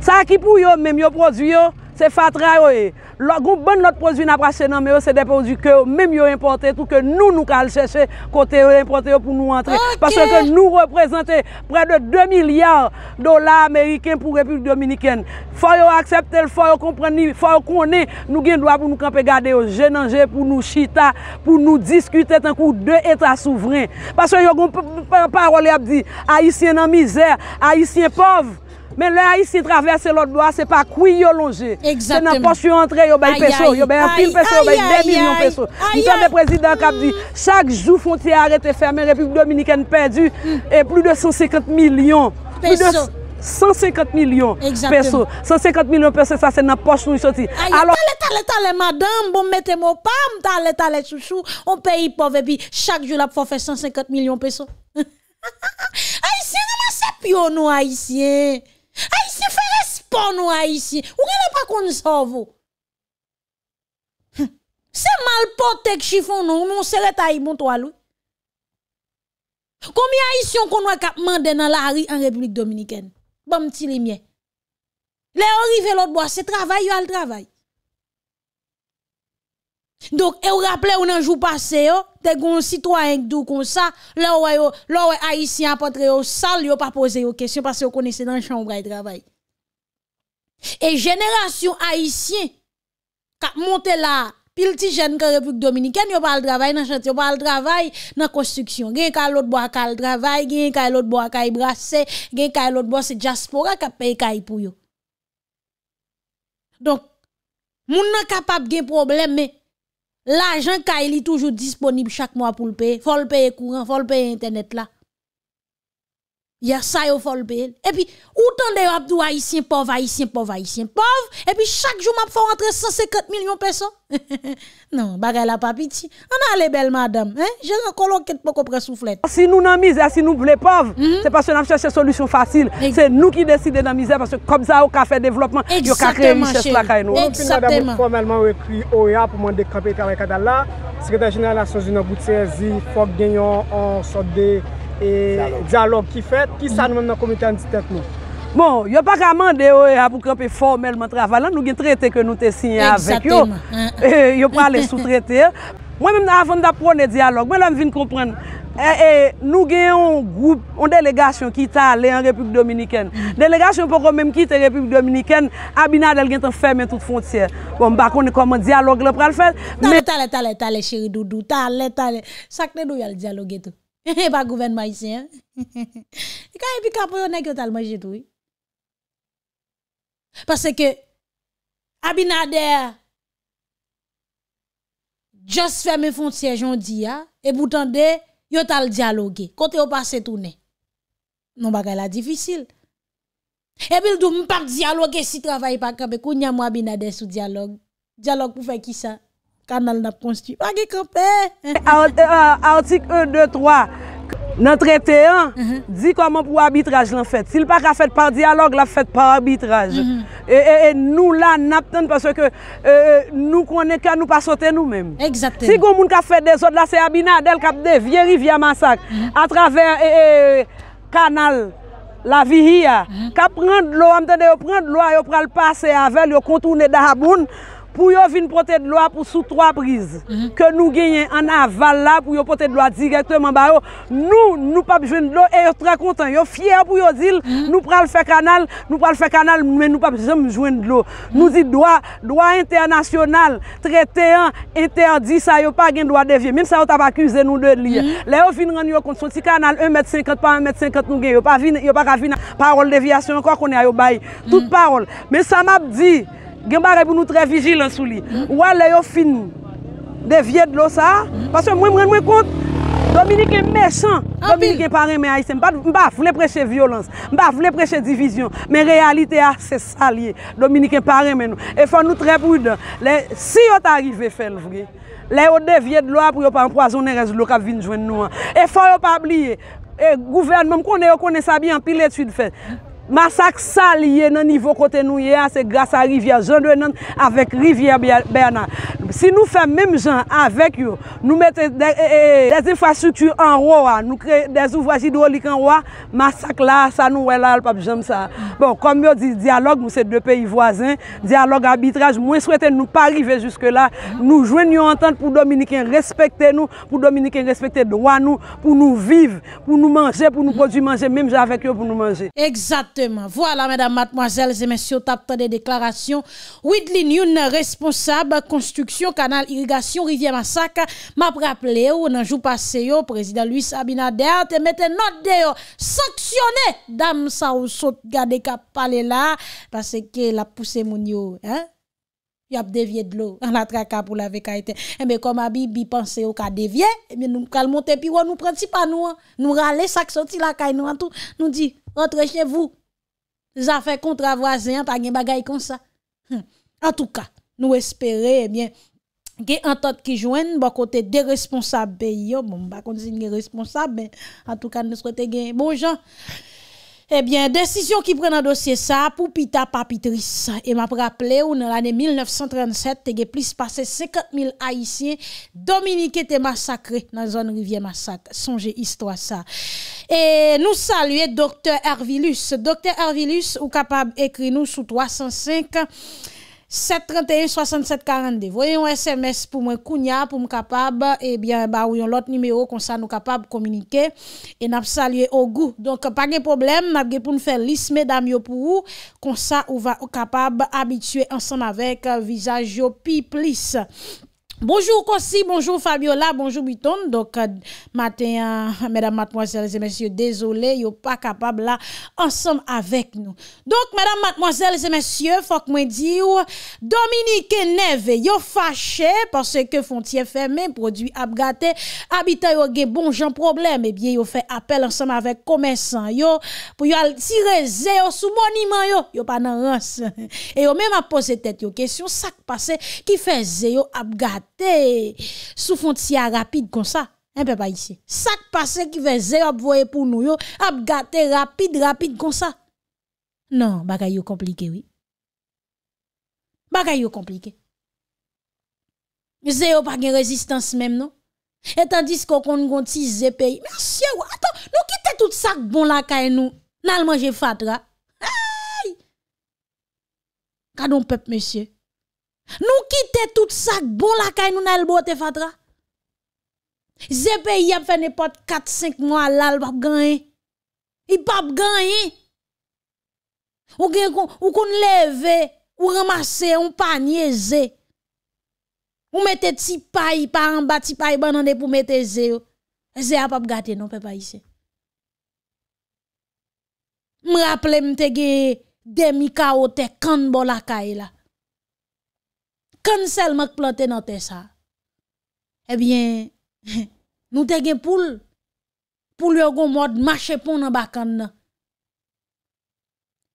Sa akipou yo, mèm yo produyo Se fatra yo e Goun bon not produyo na prase nan mè yo Se depo du kè, mèm yo importe Tout ke nou nou kal chèche Kote yo importe yo pou nou antre Pasè ke nou reprezentè Prè de 2 milyard dolar ameriken Pou republik dominiken Fò yo akseptèl, fò yo konpreni, fò yo konè Nou gen doa pou nou kampe gade yo Je nan je pou nou chita Pou nou diskute tan kou de etat souveren Pasè yo goun parole apdi Haitien nan mizer, haitien pov Men lè Aïs se traverse lòt do a, se pa kou yon longe. Se nan poch yon antre, yon bay pechon, yon bay an pil pechon, yon bay den milyon mm. pechon. Yon tante prezident kap di, chak jou fonti arète ferme, repube dominikèn pendu, mm. e plou de 150 milyon, 150 milyon pechon. 150 milyon pechon, se sa se nan poch yon yon soti. Aïs, talè talè talè madame, bon mette mòpam, talè talè chouchou, on peyi pove bi, chak jou la pou fòfè 150 milyon pechon. Aïsien nan la sep yon nou Aïsien. Haïtien fait respect nous Haïtien. Ou ne pas qu'on sauve. Hum. C'est mal porté que chiffon nous, nous serait taille bon toi lui. Combien Haïtien qu'on a cap mandé dans la rue en République dominicaine? Bon petit lumière. Les arrivé l'autre bois, c'est travail ou al travail. Donk, e ou rappele ou nan jou passe yo, te goun sitwa yon kdou kon sa, lò wè Aisyen apotre yo sal, yo pa pose yo kesyon, pase yo kone se nan chanbra yon travay. E jenerasyon Aisyen, ka monte la pil ti jen ka Republik Dominik, ken yo pa al travay nan chanbra, yo pa al travay nan konstruksyon, gen ka lout bo a kal travay, gen ka lout bo a ka ibrase, gen ka lout bo a se jaspora, ka pey ka i pou yo. Donk, moun nan kapap gen probleme, L'ajen ka, il yi toujou disponib chak mwa pou l'pe. Fò l'pe yi kou, fò l'pe yi internet la. Il y a ça, le Et puis, autant de abdou haïtien, pauvre haïtien, pauvre haïtien, Et puis, chaque jour, je fais rentrer 150 millions de personnes. non, bagay la papiti. On a les belles madame. Hein? J'ai un colon qui est pas compris soufflet. Si nous n'en misère, si nous voulons pauvres, mhm. c'est parce que nous cherchons une solution facile. C'est nous qui décidons d'en misère parce que comme ça, on a fait développement. Il y a créé une richesse là. Nous avons formellement écrit OEA pour demander de camper avec Adala. Le secrétaire général a la Sous-Unis a dit faut gagner en sorte de. E diyalog ki fet, ki san mwen nan komite anti-techno? Bon, yo pa kamande yo e apu krepe formel mwen travalan, nou gen trete ke nou te sinye avek yo, e, yo prale sou trete. Mwen mwen avan da prone diyalog, mwen lèm vin kompren. E, e nou gen yon groupe, yon delegasyon ki ta le an Republik Dominikene. Delegasyon pou kon mwen mwen kite Republik Dominikene, abina del gen tan ferme tout fontyer. Bon, bako ni koman diyalog lè prale fet. Talè, talè, talè, talè, chiri doudou, talè, talè. Sakne nou yon diyalog eto. E pa gouven ma isi, he? E ka epi kapo yo nek yo tal majedou. Pase ke Abinader just fèmè fon siye jondiya e boutan de yo tal dialogi kote yo pase toune. Non baka la difisil. E bil dou mpap dialogi si travay pa kapè kou nyam mw Abinader sou dialog. Dialog pou fè ki sa? A. kanal nap konsti. Artik 1, 2, 3, nan trete 1, mhm. di koman pou arbitraj lan fet. Sil pa ka fet par dialog, la fet par arbitraj. Mhm. E, e, e nou la nap ten parce ke e, nou konen kan nou pa sote nou men. Si goun moun ka fet de zot la seabina, del kap de, vye rivya masak. Mhm. A traver kanal, la vihi ya, ka prend lo, amten de yo prend lo, yo pral pase avel, yo kontoune dahaboun, pou yo vin pote de lwa pou sou 3 priz ke nou genyen an aval la pou yo pote de lwa direktman ba yo nou, nou pa bi jwen de lwa e yo tre kontan, yo fyer pou yo dil mhm. nou pral fe kanal, nou pral fe kanal men nou pa bi jwen de lwa mhm. nou di doa, doa internasyonal trete an, interdi sa yo pa gen doa devye, menm sa yo tap akuse nou de li mhm. le yo vin ran yo konti si kanal 1m50 pa 1m50 nou gen yo pa ravi nan parol devyasyon konen yo bayi, tout parol men sa map di Genba repou nou tre vijil an sou li. Ou an le yo finm, de vied lo sa. Pasè mwen mwen mwen kont, Dominik en mechan. Dominik en parem en a isen. Mbaf, mwen preche violans. Mbaf, mwen preche divizyon. Men realite a se salye. Dominik en parem en nou. E fwa nou tre poudan. Si yo tarive fel vwe, le yo de vied lo apri yo pa an poazon en rej lo kap vin jwen nou an. E fwa yo pa blie. E gouvernman konen yo konen sa bi an pil etuid fel. Masak sa liye nan nivou kote nou ye a, se grasa rivya jandewe nan, avek rivya bèna. Si nou fèm mèm jan avek yo, nou mette dezifwa e, e, struktur anro a, nou kre dezifwa jido olik anro a, masak la, sa nou wè la alp ap jem sa. Bon, kom yo di dialog nou se de peyi voisin, dialog arbitraj, mwen souwete nou pa arrive juske la, nou jwen yo antan pou Dominikin respekte nou, pou Dominikin respekte dowa nou, pou nou viv, pou nou manje, pou nou poti manje, mèm jan avek yo pou nou manje. Eksate, Voilà, mesdames, mademoiselles et messieurs, tape des déclarations. Widline Youn, responsable construction, canal, irrigation, rivière Massacre, m'a rappelé ou nan jour passé, yo, président Luis Abinader, te mette note de sanctionné, dame sa ou saute gade kap pale là, parce que la pousse moun yo, hein? y a dévié de l'eau en la traka pour la vekaïté. Et eh bien, comme Abibi pense au cas dévié, et eh bien, nous calmons monter puis nous prenons pas nous, hein. nous râler, ça sorti la caille, nous tout, nous dit, rentrez chez vous. Zafè kontra vwazen an ta gen bagay kon sa. An tou ka, nou espere, eh gen an tot ki jwen, bon bako te de responsabè eh yo, bon bako di zin gen responsabè, an tou ka nou sou te gen bon jan. Eh bien, décision qui prend un dossier ça pour Pita Papitrice. Et m'a rappelé ou dans l'année 1937, te plus passé 50 000 Haïtiens Dominique était massacré dans la zone rivière massacre. Songez histoire ça. Et nous saluer docteur Hervilus. Docteur Hervilus, ou capable écrire nous sous 305 7-31-67-42. Voye yon SMS pou mwen kounya, pou mwen kapab, ebyen ba ou yon lot nimeyo kon sa nou kapab komunike, e nap sa liye ogou. Donk pa gen problem, ma gen pou nou fe lisme dam yo pou ou, kon sa ou va kapab abitue ansan avek euh, visaj yo pi plis. Bonjou Kossi, bonjou Fabiola, bonjou Buiton. Dok, euh, maten, euh, mèdam matmoazèl, zè mèsyo, dézolè, yo pa kapab la, ansèm avèk nou. Dok, mèdam matmoazèl, zè mèsyo, fòk mwen di yo, Dominique Neve, yo fachè pòsè ke fontiè fèmè, prodwi apgate, abitè yo ge bonjan probleme, ebyè yo fè apel ansèm avèk komèsan yo, pou yo altire zè yo sou mouniman yo, yo pa nan ansè. E yo mèm apose tèt yo, yo kèsyon sakpase ki fè zè yo apgate. Te soufonte si a rapide kon sa. En pe pa yise. Sak pase ki ve ze yo ap voye pou nou yo. Ap gate rapide, rapide kon sa. Non, baka yo komplike, oui. Baka yo komplike. Ze yo pa gen rezistans menm, non? Etandis kon kon gonti ze peyi. Men, siye ou, aton. Nou kite tout sak bon la kaye nou. Nan almanje fatra. Ay! Kadon pep, men siye. Nou kite tout sak bon lakay nou nan elbo te fatra. Ze pe yap fene pot 4-5 mwa lal pap ganye. I pap ganye. Ou kon leve, ou ramase, ou panye ze. Ou mette ti pay, pa an bat ti pay banande pou mette ze. Ze ap ap gate nou pe pa yise. M raple m te ge demika ote kan bon lakay la. le plante planté dans ça, eh bien, nous gen poul, dans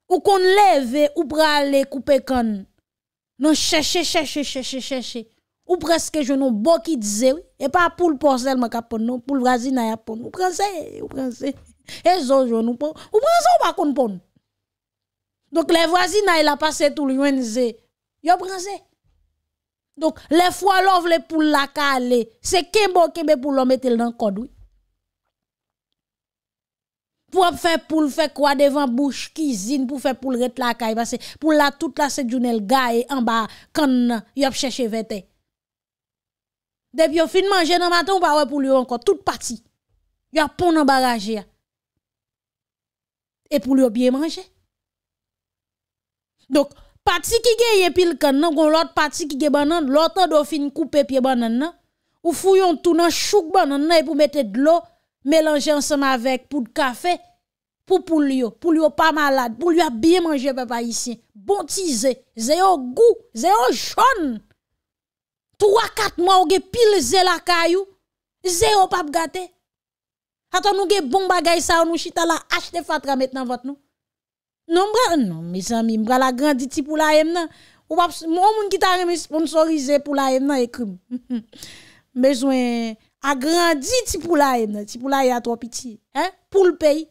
Ou qu'on lève ou prale couper canne Non chercher chercher chercher Ou preske nous bo qui disait, et pas poul nous pour ou Ou Donc les voisins, il a passé tout le disait, yo donc, les fois l'offre pour la calé, c'est kembo kembe pour l'homme mettre dans le code. Pour faire pour faire quoi devant bouche, cuisine, pour faire pour rete la caille, parce que pour la toute la gars gars en bas, quand il a cherché vete. Depuis yon fin manger dans matin, on va pour lui encore toute partie. Y a pon en barrage. Hein. Et pour lui bien manger. Donc, Patsi ki genye pil kan nan, goun lot patsi ki genye ban nan, lot nan do fin koupe piye ban nan nan. Ou fuyon tou nan chouk ban nan, nan e pou mette dlo, melanje ansama vek pou de kafe, pou poulyo. Poulyo pa malade, poulyo ap biye manje pe pa yisi. Bon ti zè, zè yo gou, zè yo joun. Touwa kat mwa ou genye pil zè la kayou, zè yo pap gate. Atan nou genye bon bagay sa ou nou chita la, achte fatra met nan vot nou. Non, mais non, mes amis, m'bra la granditi pour la M nan. Ou pap, moun moun ki ta reme sponsorisé pour la M nan ekrim. Besoin agranditi pour la M nan, ti pou la y e a trop petit. Hein? Pour le pays.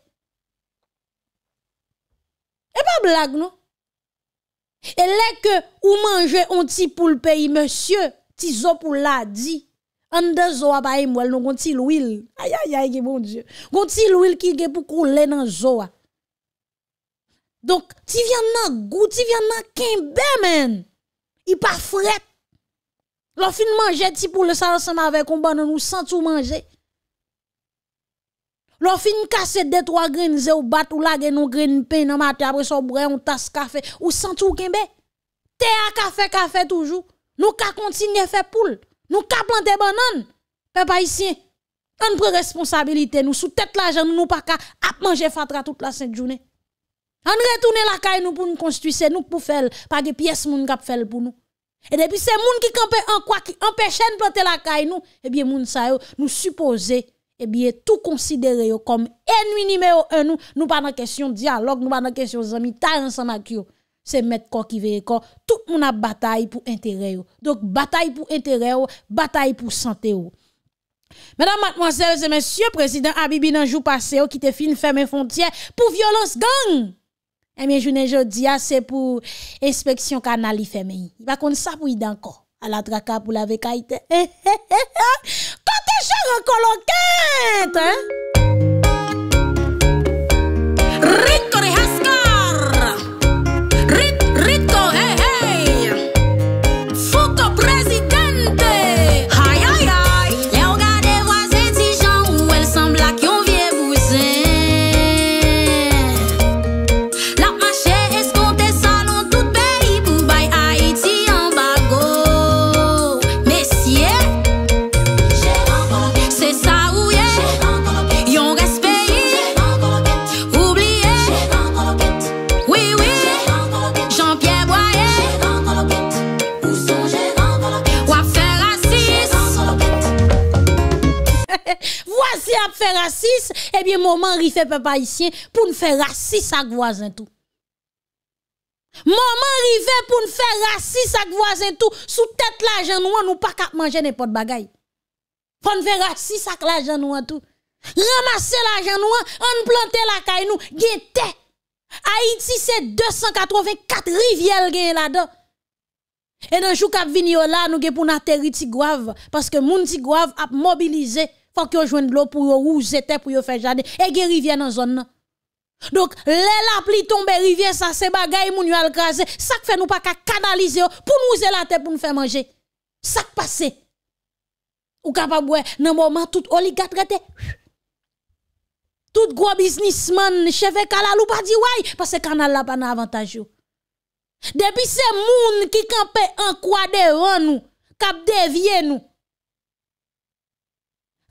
Et pas blague, non? Et là que ou manger un petit pour le pays, monsieur, ti zo pour la dit. En deux zo abaye mwel, non, gonti l'huile. Aïe, aïe, aïe, mon Dieu. Gonti l'huile qui ge pou koule nan zo. Donc, tu viens nan goût, viens viens dans kembe, man. Il pas fret. L'on fin manger ti pour le sal ensemble avec un bon nous sans tout manger. L'on fin casser deux trois graines ou bat ou la gen pain dans matin après son boire un tasse café ou sans tout kembe. Thé à café café toujours. Nous ka continuer faire poule. Nous ka planter banane. Peuple haïtien, on prend responsabilité nous sous tête l'argent nous pas ka manger fatra toute la sainte journée. On retourne la caille nous pour nous construire, c'est nous pour faire, pas des pièces moun kap faire pour nous. Et depuis c'est moun qui campe en quoi qui empêche de planter la caille nous, eh bien moun nous supposer eh bien tout considérer comme ennemi numéro un nous, nous pas dans question dialogue, nous pas dans question amis, taille ensemble avec yo. C'est mettre corps qui veut corps, tout monde a bataille pour intérêt Donc bataille pour intérêt bataille pour santé yo. Mesdames, mademoiselles et messieurs, président Abibi dans jour passé qui te fin ferme frontière pour violence gang. E eh mwen jounen jodi ase pou Espeksyon kanali femeyi Bakon sa pou idanko A la draka pou lave kaiten Kante jare kolokent Mwen jounen jodi ase pou a fait raciste, eh bien, moment il fait pour nous faire raciste avec voisin tout. Moment arrive pour nous faire raciste avec voisin tout. Sous tête l'argent nous, nous pas qu'à manger n'importe bagaille. Pour nous faire raciste avec la nous tout. Ramasser l'argent nous, on planter la caille nous, Haïti c'est 284 rivières gagne là-dedans. Et dans jour qu'a vini là, nous gen pour na Tigouave parce que moun Tigouave a mobilisé faut que joigne de l'eau pour ou pour faire jardin et rivières rivière dans zone donc les la pli tombe rivière ça c'est bagaille moun yo al craser ça fait nous pas canaliser pour nous la terre pour nous faire manger ça passe? ou capable moment tout oligarque traité tout gros businessman chef kala pas dit ouais parce que canal là pas avantage depuis ces moun qui camper en quoi devant nous cap dévier nous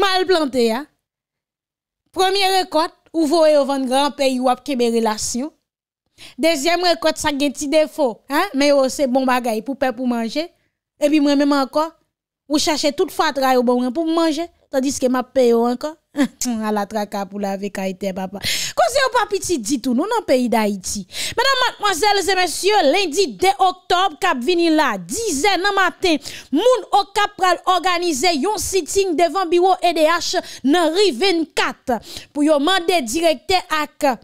mal planté. Hein? Première récolte, ou voyez au vendre grand pays ou avez des relations. Deuxième récolte, ça a des défaut, Hein? Mais oh, c'est bon bagay pour payer pour manger. Et puis moi-même encore, vous cherchez toute fatra au bon pour manger. Tandis que ma paye encore. à la traka pour la vie papa. Conseil au papi ti dit tout, nous dans le pays d'Haïti. Mesdames, mademoiselles et messieurs, lundi 2 octobre, cap vini la 10 h matin, moun au cap pral organise yon sitting devant bureau EDH nan rive 24 pour yon mande directeur ak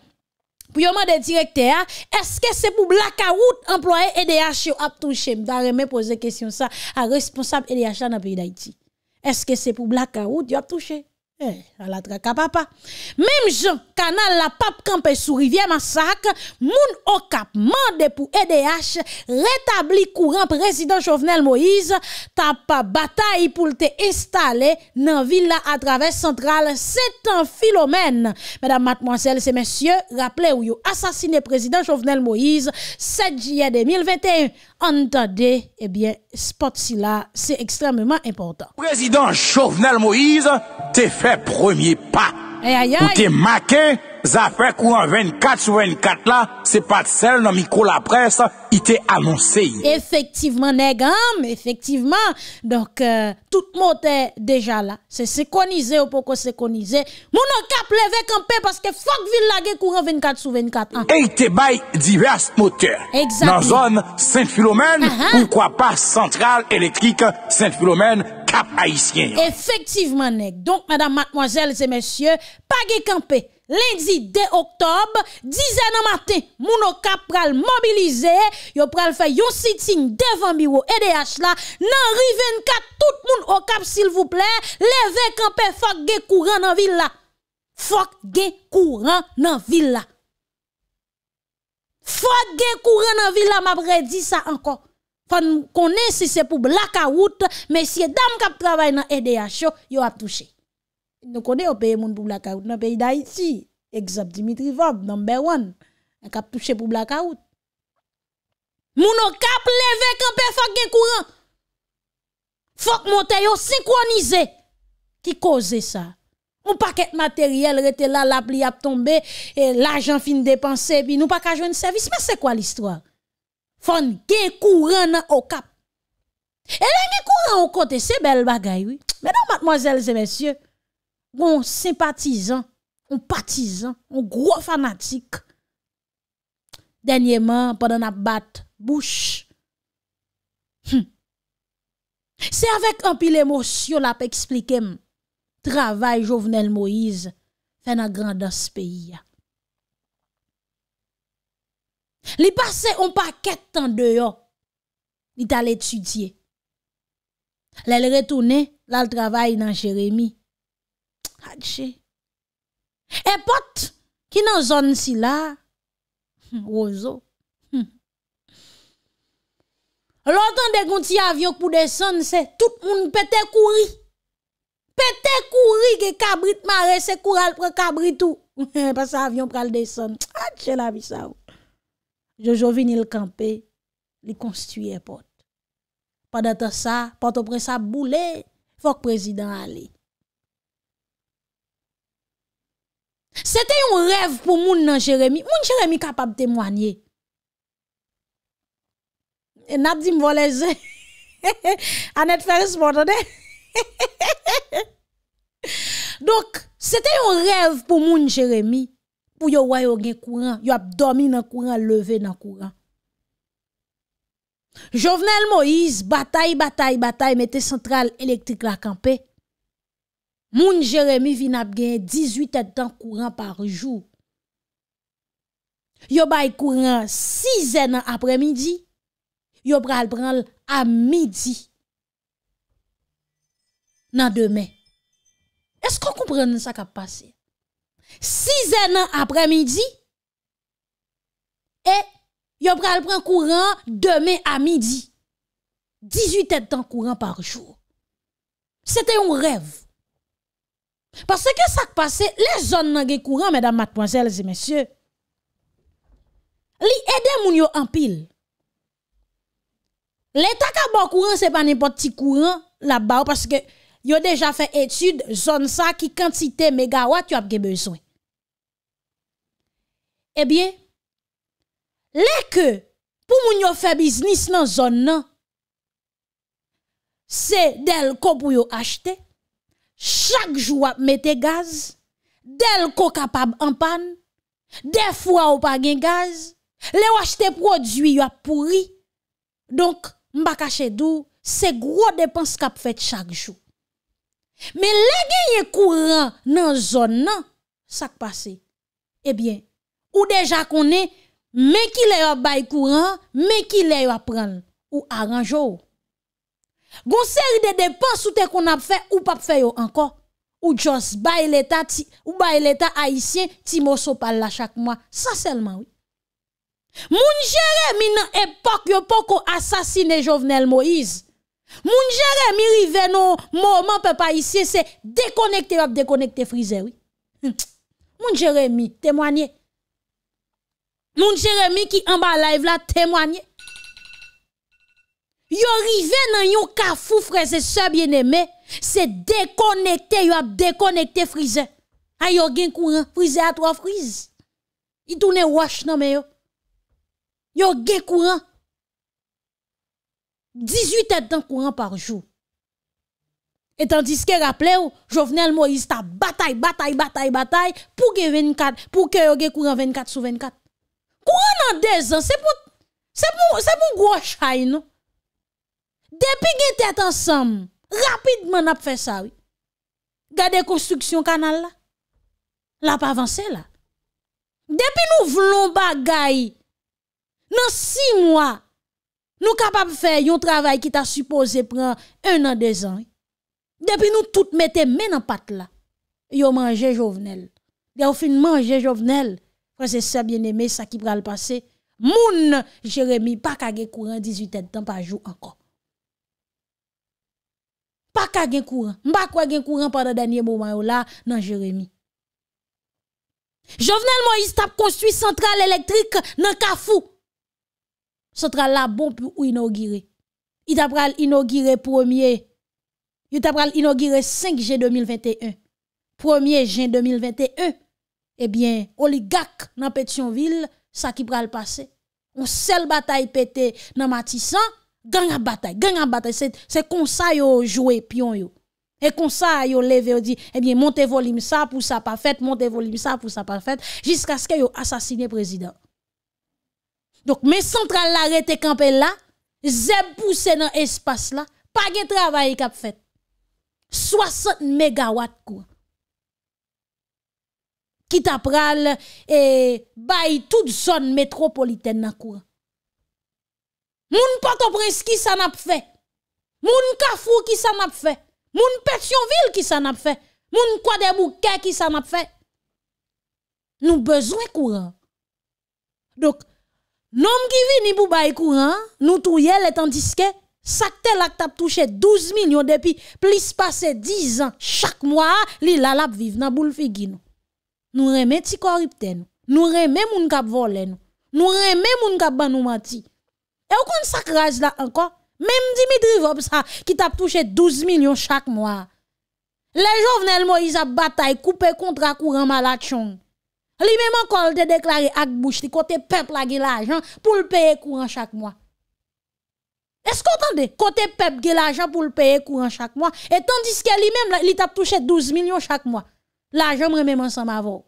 pour yon des directeur, est-ce que c'est pour blackout employé EDH ou ap touché? M'dare me poser question ça à responsable EDH dans le pays d'Haïti. Est-ce que c'est pour blackout ou ap touché? Eh, à la papa. Même Jean, canal la pape campé sous rivière massacre, moun au cap mandé pour EDH, rétabli courant président Jovenel Moïse, tapa bataille pour te installer dans ville à travers centrale un philomène Mesdames, mademoiselles et messieurs, rappelez ou yon assassiné président Jovenel Moïse 7 juillet 2021. Entendez, eh bien, spot si là, c'est extrêmement important. Président Jovenel Moïse, t'es fait fait premier pas. et aïe, aïe. Ou t'es zafè kou an 24 sou 24 la, se pat sel nan mikro la pres, ite anonsè yon. Efektivman neg, efektivman, donc, euh, tout motè deja la, se sekonize ah, ou poko sekonize, moun an kap leve kampe, paske fok vil la ge kou an 24 sou 24. E ite bay divers motè, nan zon Saint-Philomen, poukwa pas central elektrik, Saint-Philomen, kap haisyen. Efektivman neg, donk madame matmoazèl zè mèsyè, pa ge kampe, Lindi de oktob, dizen an maten, moun okap pral mobilize, yo pral fe yon sitin devan biwo EDH la, nan riven kat tout moun okap sil vouple, leve kampen fok ge kouran nan vil la. Fok ge kouran nan vil la. Fok ge kouran nan vil la, mabre di sa anko. Fon konen se se pou blaka wout, men siye dam kap travay nan EDH yo, yo ap touche. nous connaissons au pays moun pour blackout dans le pays d'Haïti. Exemple Dimitri Vob, number one. Un cap touché pour blackout. Mon cap levé campé gen courant. Fok monter yo synchronisé. Qui cause ça? Un paquet matériel rete là, la pli tombé, et l'argent fin dépensé, puis nous pas qu'à jouer service. Mais c'est quoi l'histoire? Fon gen courant au cap. Et là gen courant au côté, c'est belle bagaille, oui. non, mademoiselles et messieurs, Gon sympatizan, Gon patizan, Gon gro fanatik. Denye man, Padon ap bat, Bouch. Se avek anpil emosyon ap eksplikem, Travay jovenel Moise, Fè nan grandans peyi. Li pase, On pa ket an deyon, Ni tal etudye. Le le retounen, La l travay nan Jeremie, Adje, e pot, ki nan zon si la, rozo. Hm, hm. Lontan de konti avyon pou deson, se, tout moun pete kouri. Pete kouri, ge kabrit mare, se koural pre kabrit ou. Hm, pas avyon pral deson, adje la bisavou. Jojo vinil kampe, li konstuye pot. Padata sa, pot opre sa boule, fok prezidant aley. C'était un rêve pour moun Jérémy. Moun Jérémy capable de témoigner. Et n'a dit Annette Ferris m'entendez? Donc, c'était un rêve pour moun Jérémy pour yo wa yo courant, yo a dormi nan courant, levé nan courant. Jovenel Moïse, bataille, bataille, bataille, mettez centrale électrique la campée. Moun Jérémy vin 18 tête courant par jour. Yo bay courant 6 en après-midi. Yo pral prendre à midi. Nan demain. Est-ce qu'on comprend ce qui a passé? 6 en après-midi. Et yo pral courant demain à midi. 18 têtes courant par jour. C'était un rêve. Pase ke sak pase, le zon nan ge kouran, mèdam matponsel, zi mèsyè, li edè bon eh moun yo ampil. Le tak a bon kouran, se pa nè poti kouran, la bau, paske yo deja fe etude, zon sa ki kantite megawatt yo ap ge bezwen. Ebyen, le ke pou moun yo fe biznis nan zon nan, se del ko pou yo achete, Chak jou ap mette gaz, del ko kap ap anpan, defwa ou pa gen gaz, le wache te prodwi yo ap pouri. Donk, mbakache dou, se gro depans kap fet chak jou. Men le genye kouran nan zon nan, sak pase. Ebyen, eh ou deja konen, men ki le yo bay kouran, men ki le yo ap pran ou aranjou ou. Gon série de dépenses ou te qu'on a fait ou pas fait encore. Ou just bay l'État ou bay l'État haïtien Timo Sopal la chaque mois. Ça seulement oui. Moun Jérémy nan époque yo poko assassiné Jovenel Moïse. Moun Jérémy rive non moment peuple haïtien c'est déconnecté ou déconnecté freezer oui. Hm. Moun Jérémy témoigner. Moun Jérémy qui en bas live là témoigner. Yo rive nan yon kafou frère, et bien-aimés, c'est déconnecté, yo a déconnecté frise. A ah, yo gen courant, frise à trois frise. Il tourne wash nan me yo. Yo gen courant. 18 et dans courant par jour. Et tandis que rappelez-vous, Jovenel Moïse ta bataille, bataille, bataille, bataille pour que 24, pour que yo gen courant 24 sur 24. Courant nan 2 ans, c'est pour c'est pour c'est pour gros chai non. Depuis que vous ensemble, rapidement, a fait ça. Oui. Gardez la construction canal. Là, là pas avancé. Là. Depuis que nous voulons nous dans six mois, nous capables de faire un travail qui t'a supposé prendre un an, deux ans. Depuis nous tous mettons main en pâte là, yo mangé Jovenel. fini de mangé Jovenel. Frère ça bien aimé, ça qui prend le passé. Moun, Jérémy, pas kage courant 18 ans, temps par jour encore. Mbakwa gen kouran. Mbakwa gen kouran padan danye mou mayou la nan Jeremie. Jovenel Moïse tap konstuit sentral elektrik nan Kafou. Sentral la bonpou ou inogire. Itap pral inogire premier. Itap pral inogire 5 gen 2021. Premier gen 2021. Ebyen, oligak nan Petionville, sa ki pral pase. On sel batay pete nan Matissa. gang à bataille, gang à bataille. C'est comme ça yo joué pion yo. Et comme ça yo lever yo dit eh bien montez volume ça pour ça pas fait, montez volume ça pour ça pas fait jusqu'à ce que yo assassiné président. Donc mes centrales là rete campé là, zeb poussé dans espace là, pas de travail qu'a fait. 60 mégawatts quoi. qui t'apral et eh, bail toute zone métropolitaine dans courant. Moun pote prince qui ça n'a fait Moun Kafou qui s'en a fait Moun Pétionville qui s'en a fait Moun quoi qui s'en a fait Nous besoin courant. Donc nom qui vini pour bay courant, nous touye tandis que Sakte lak tap touché 12 millions depuis plus passé 10 ans chaque mois, li la lap vive nan boule figi Nous Nous remè ti Nous nous Nous remè moun kap vole nou. Nous remè moun kap et au compte ça là encore, même Dimitri Vob qui t'a touché 12 millions chaque mois. Les Jovenel Moïse a bataille coupé contrat courant malachon. Lui-même encore te déclaré ak bouche li côté peuple a l'argent pour le payer courant chaque mois. Est-ce qu'on entendez Côté peuple qui l'argent pour le payer courant chaque mois et tandis que lui-même il t'a touché 12 millions chaque mois. L'argent même ensemble avant.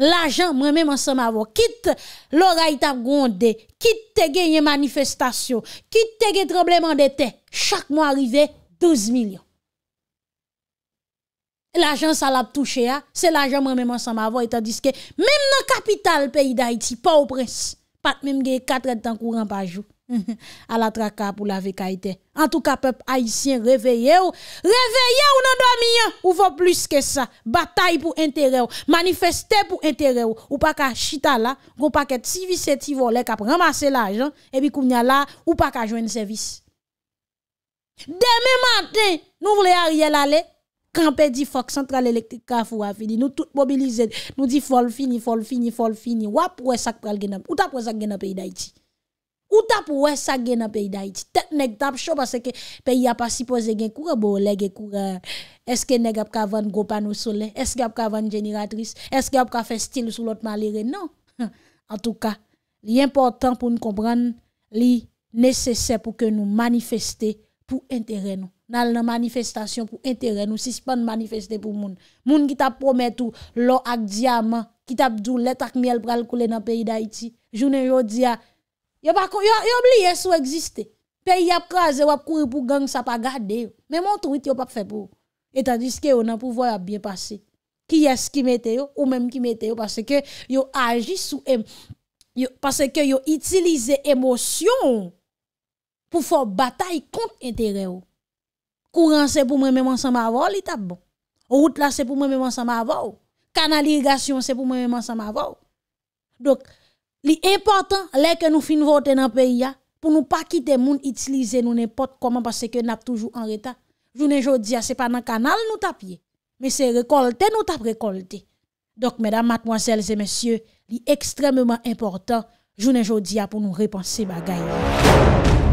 L'ajan mwen men monsan mavo, kit lora itap gonde, kit te genye manifestasyon, kit te genye trembleman dete, chak mwen arrive 12 milyon. L'ajan salap touche ya, se l'ajan mwen men monsan mavo, etan diske, menm nan kapital peyi da iti, pa ou prens, pat menm genye 4 etan kouran pa jouk. à la traka pour la vekaïté. En tout cas, peuple haïtien, réveillez-vous. Réveillez-vous non le Ou vaut plus que ça. Bataille pour intérêt. Manifester pour intérêt. Ou pas qu'à chita là, ou pas qu'à tivi et pas qu'à ramasser l'argent. Et puis qu'on là, ou pas qu'à joindre service. Demain matin, nous voulons Ariel aller. Camper dit Fox centrale électrique a fini. Nous tous mobilisés, Nous dit faut fini, faut fini, faut fini. Ou pour ça que vous Ou un pays d'Haïti. Ou tap wè sa gen nan peyi da iti? Tek nek tap chò, pase ke peyi a pa sipoze gen koure, bo lege koure. Eske nek ap ka van gopan ou solen? Eske ap ka van jeniratris? Eske ap ka fè stil ou sou lot malire? Non. An tou ka, li important pou nou kompran, li nesesè pou ke nou manifestè pou enterè nou. Nan nan manifestasyon pou enterè nou, si se pan manifestè pou moun. Moun ki tap promet ou, lò ak diyaman, ki tap djou letak miel pral koule nan peyi da iti. Jounen yo diya, Yo oubliye sou eksiste. Pe y ap kraze wap kouri pou gang sa pa gade yo. Men moun truit yo pa pfe pou. Etan diske yo nan pouvoi ap bien pase. Ki yes ki mete yo ou menm ki mete yo. Pase ke yo agi sou em... Pase ke yo itilize emosyon pou fò batay kont entere yo. Kouran se pou mwen mèman sa ma avòl itab bon. O wout la se pou mwen mèman sa ma avòl. Kana ligasyon se pou mwen mèman sa ma avòl. Dok... Li important, lè ke nou fin vote nan peyi ya, pou nou pa kite moun itilize nou nè pot, koman pa se ke nap toujou an reta. Jounen jodi ya, se pa nan kanal nou tap ye, me se rekolte nou tap rekolte. Dok, mèdam, matmwazèlzè, mèsyè, li ekstremèman important, jounen jodi ya pou nou repanse bagay.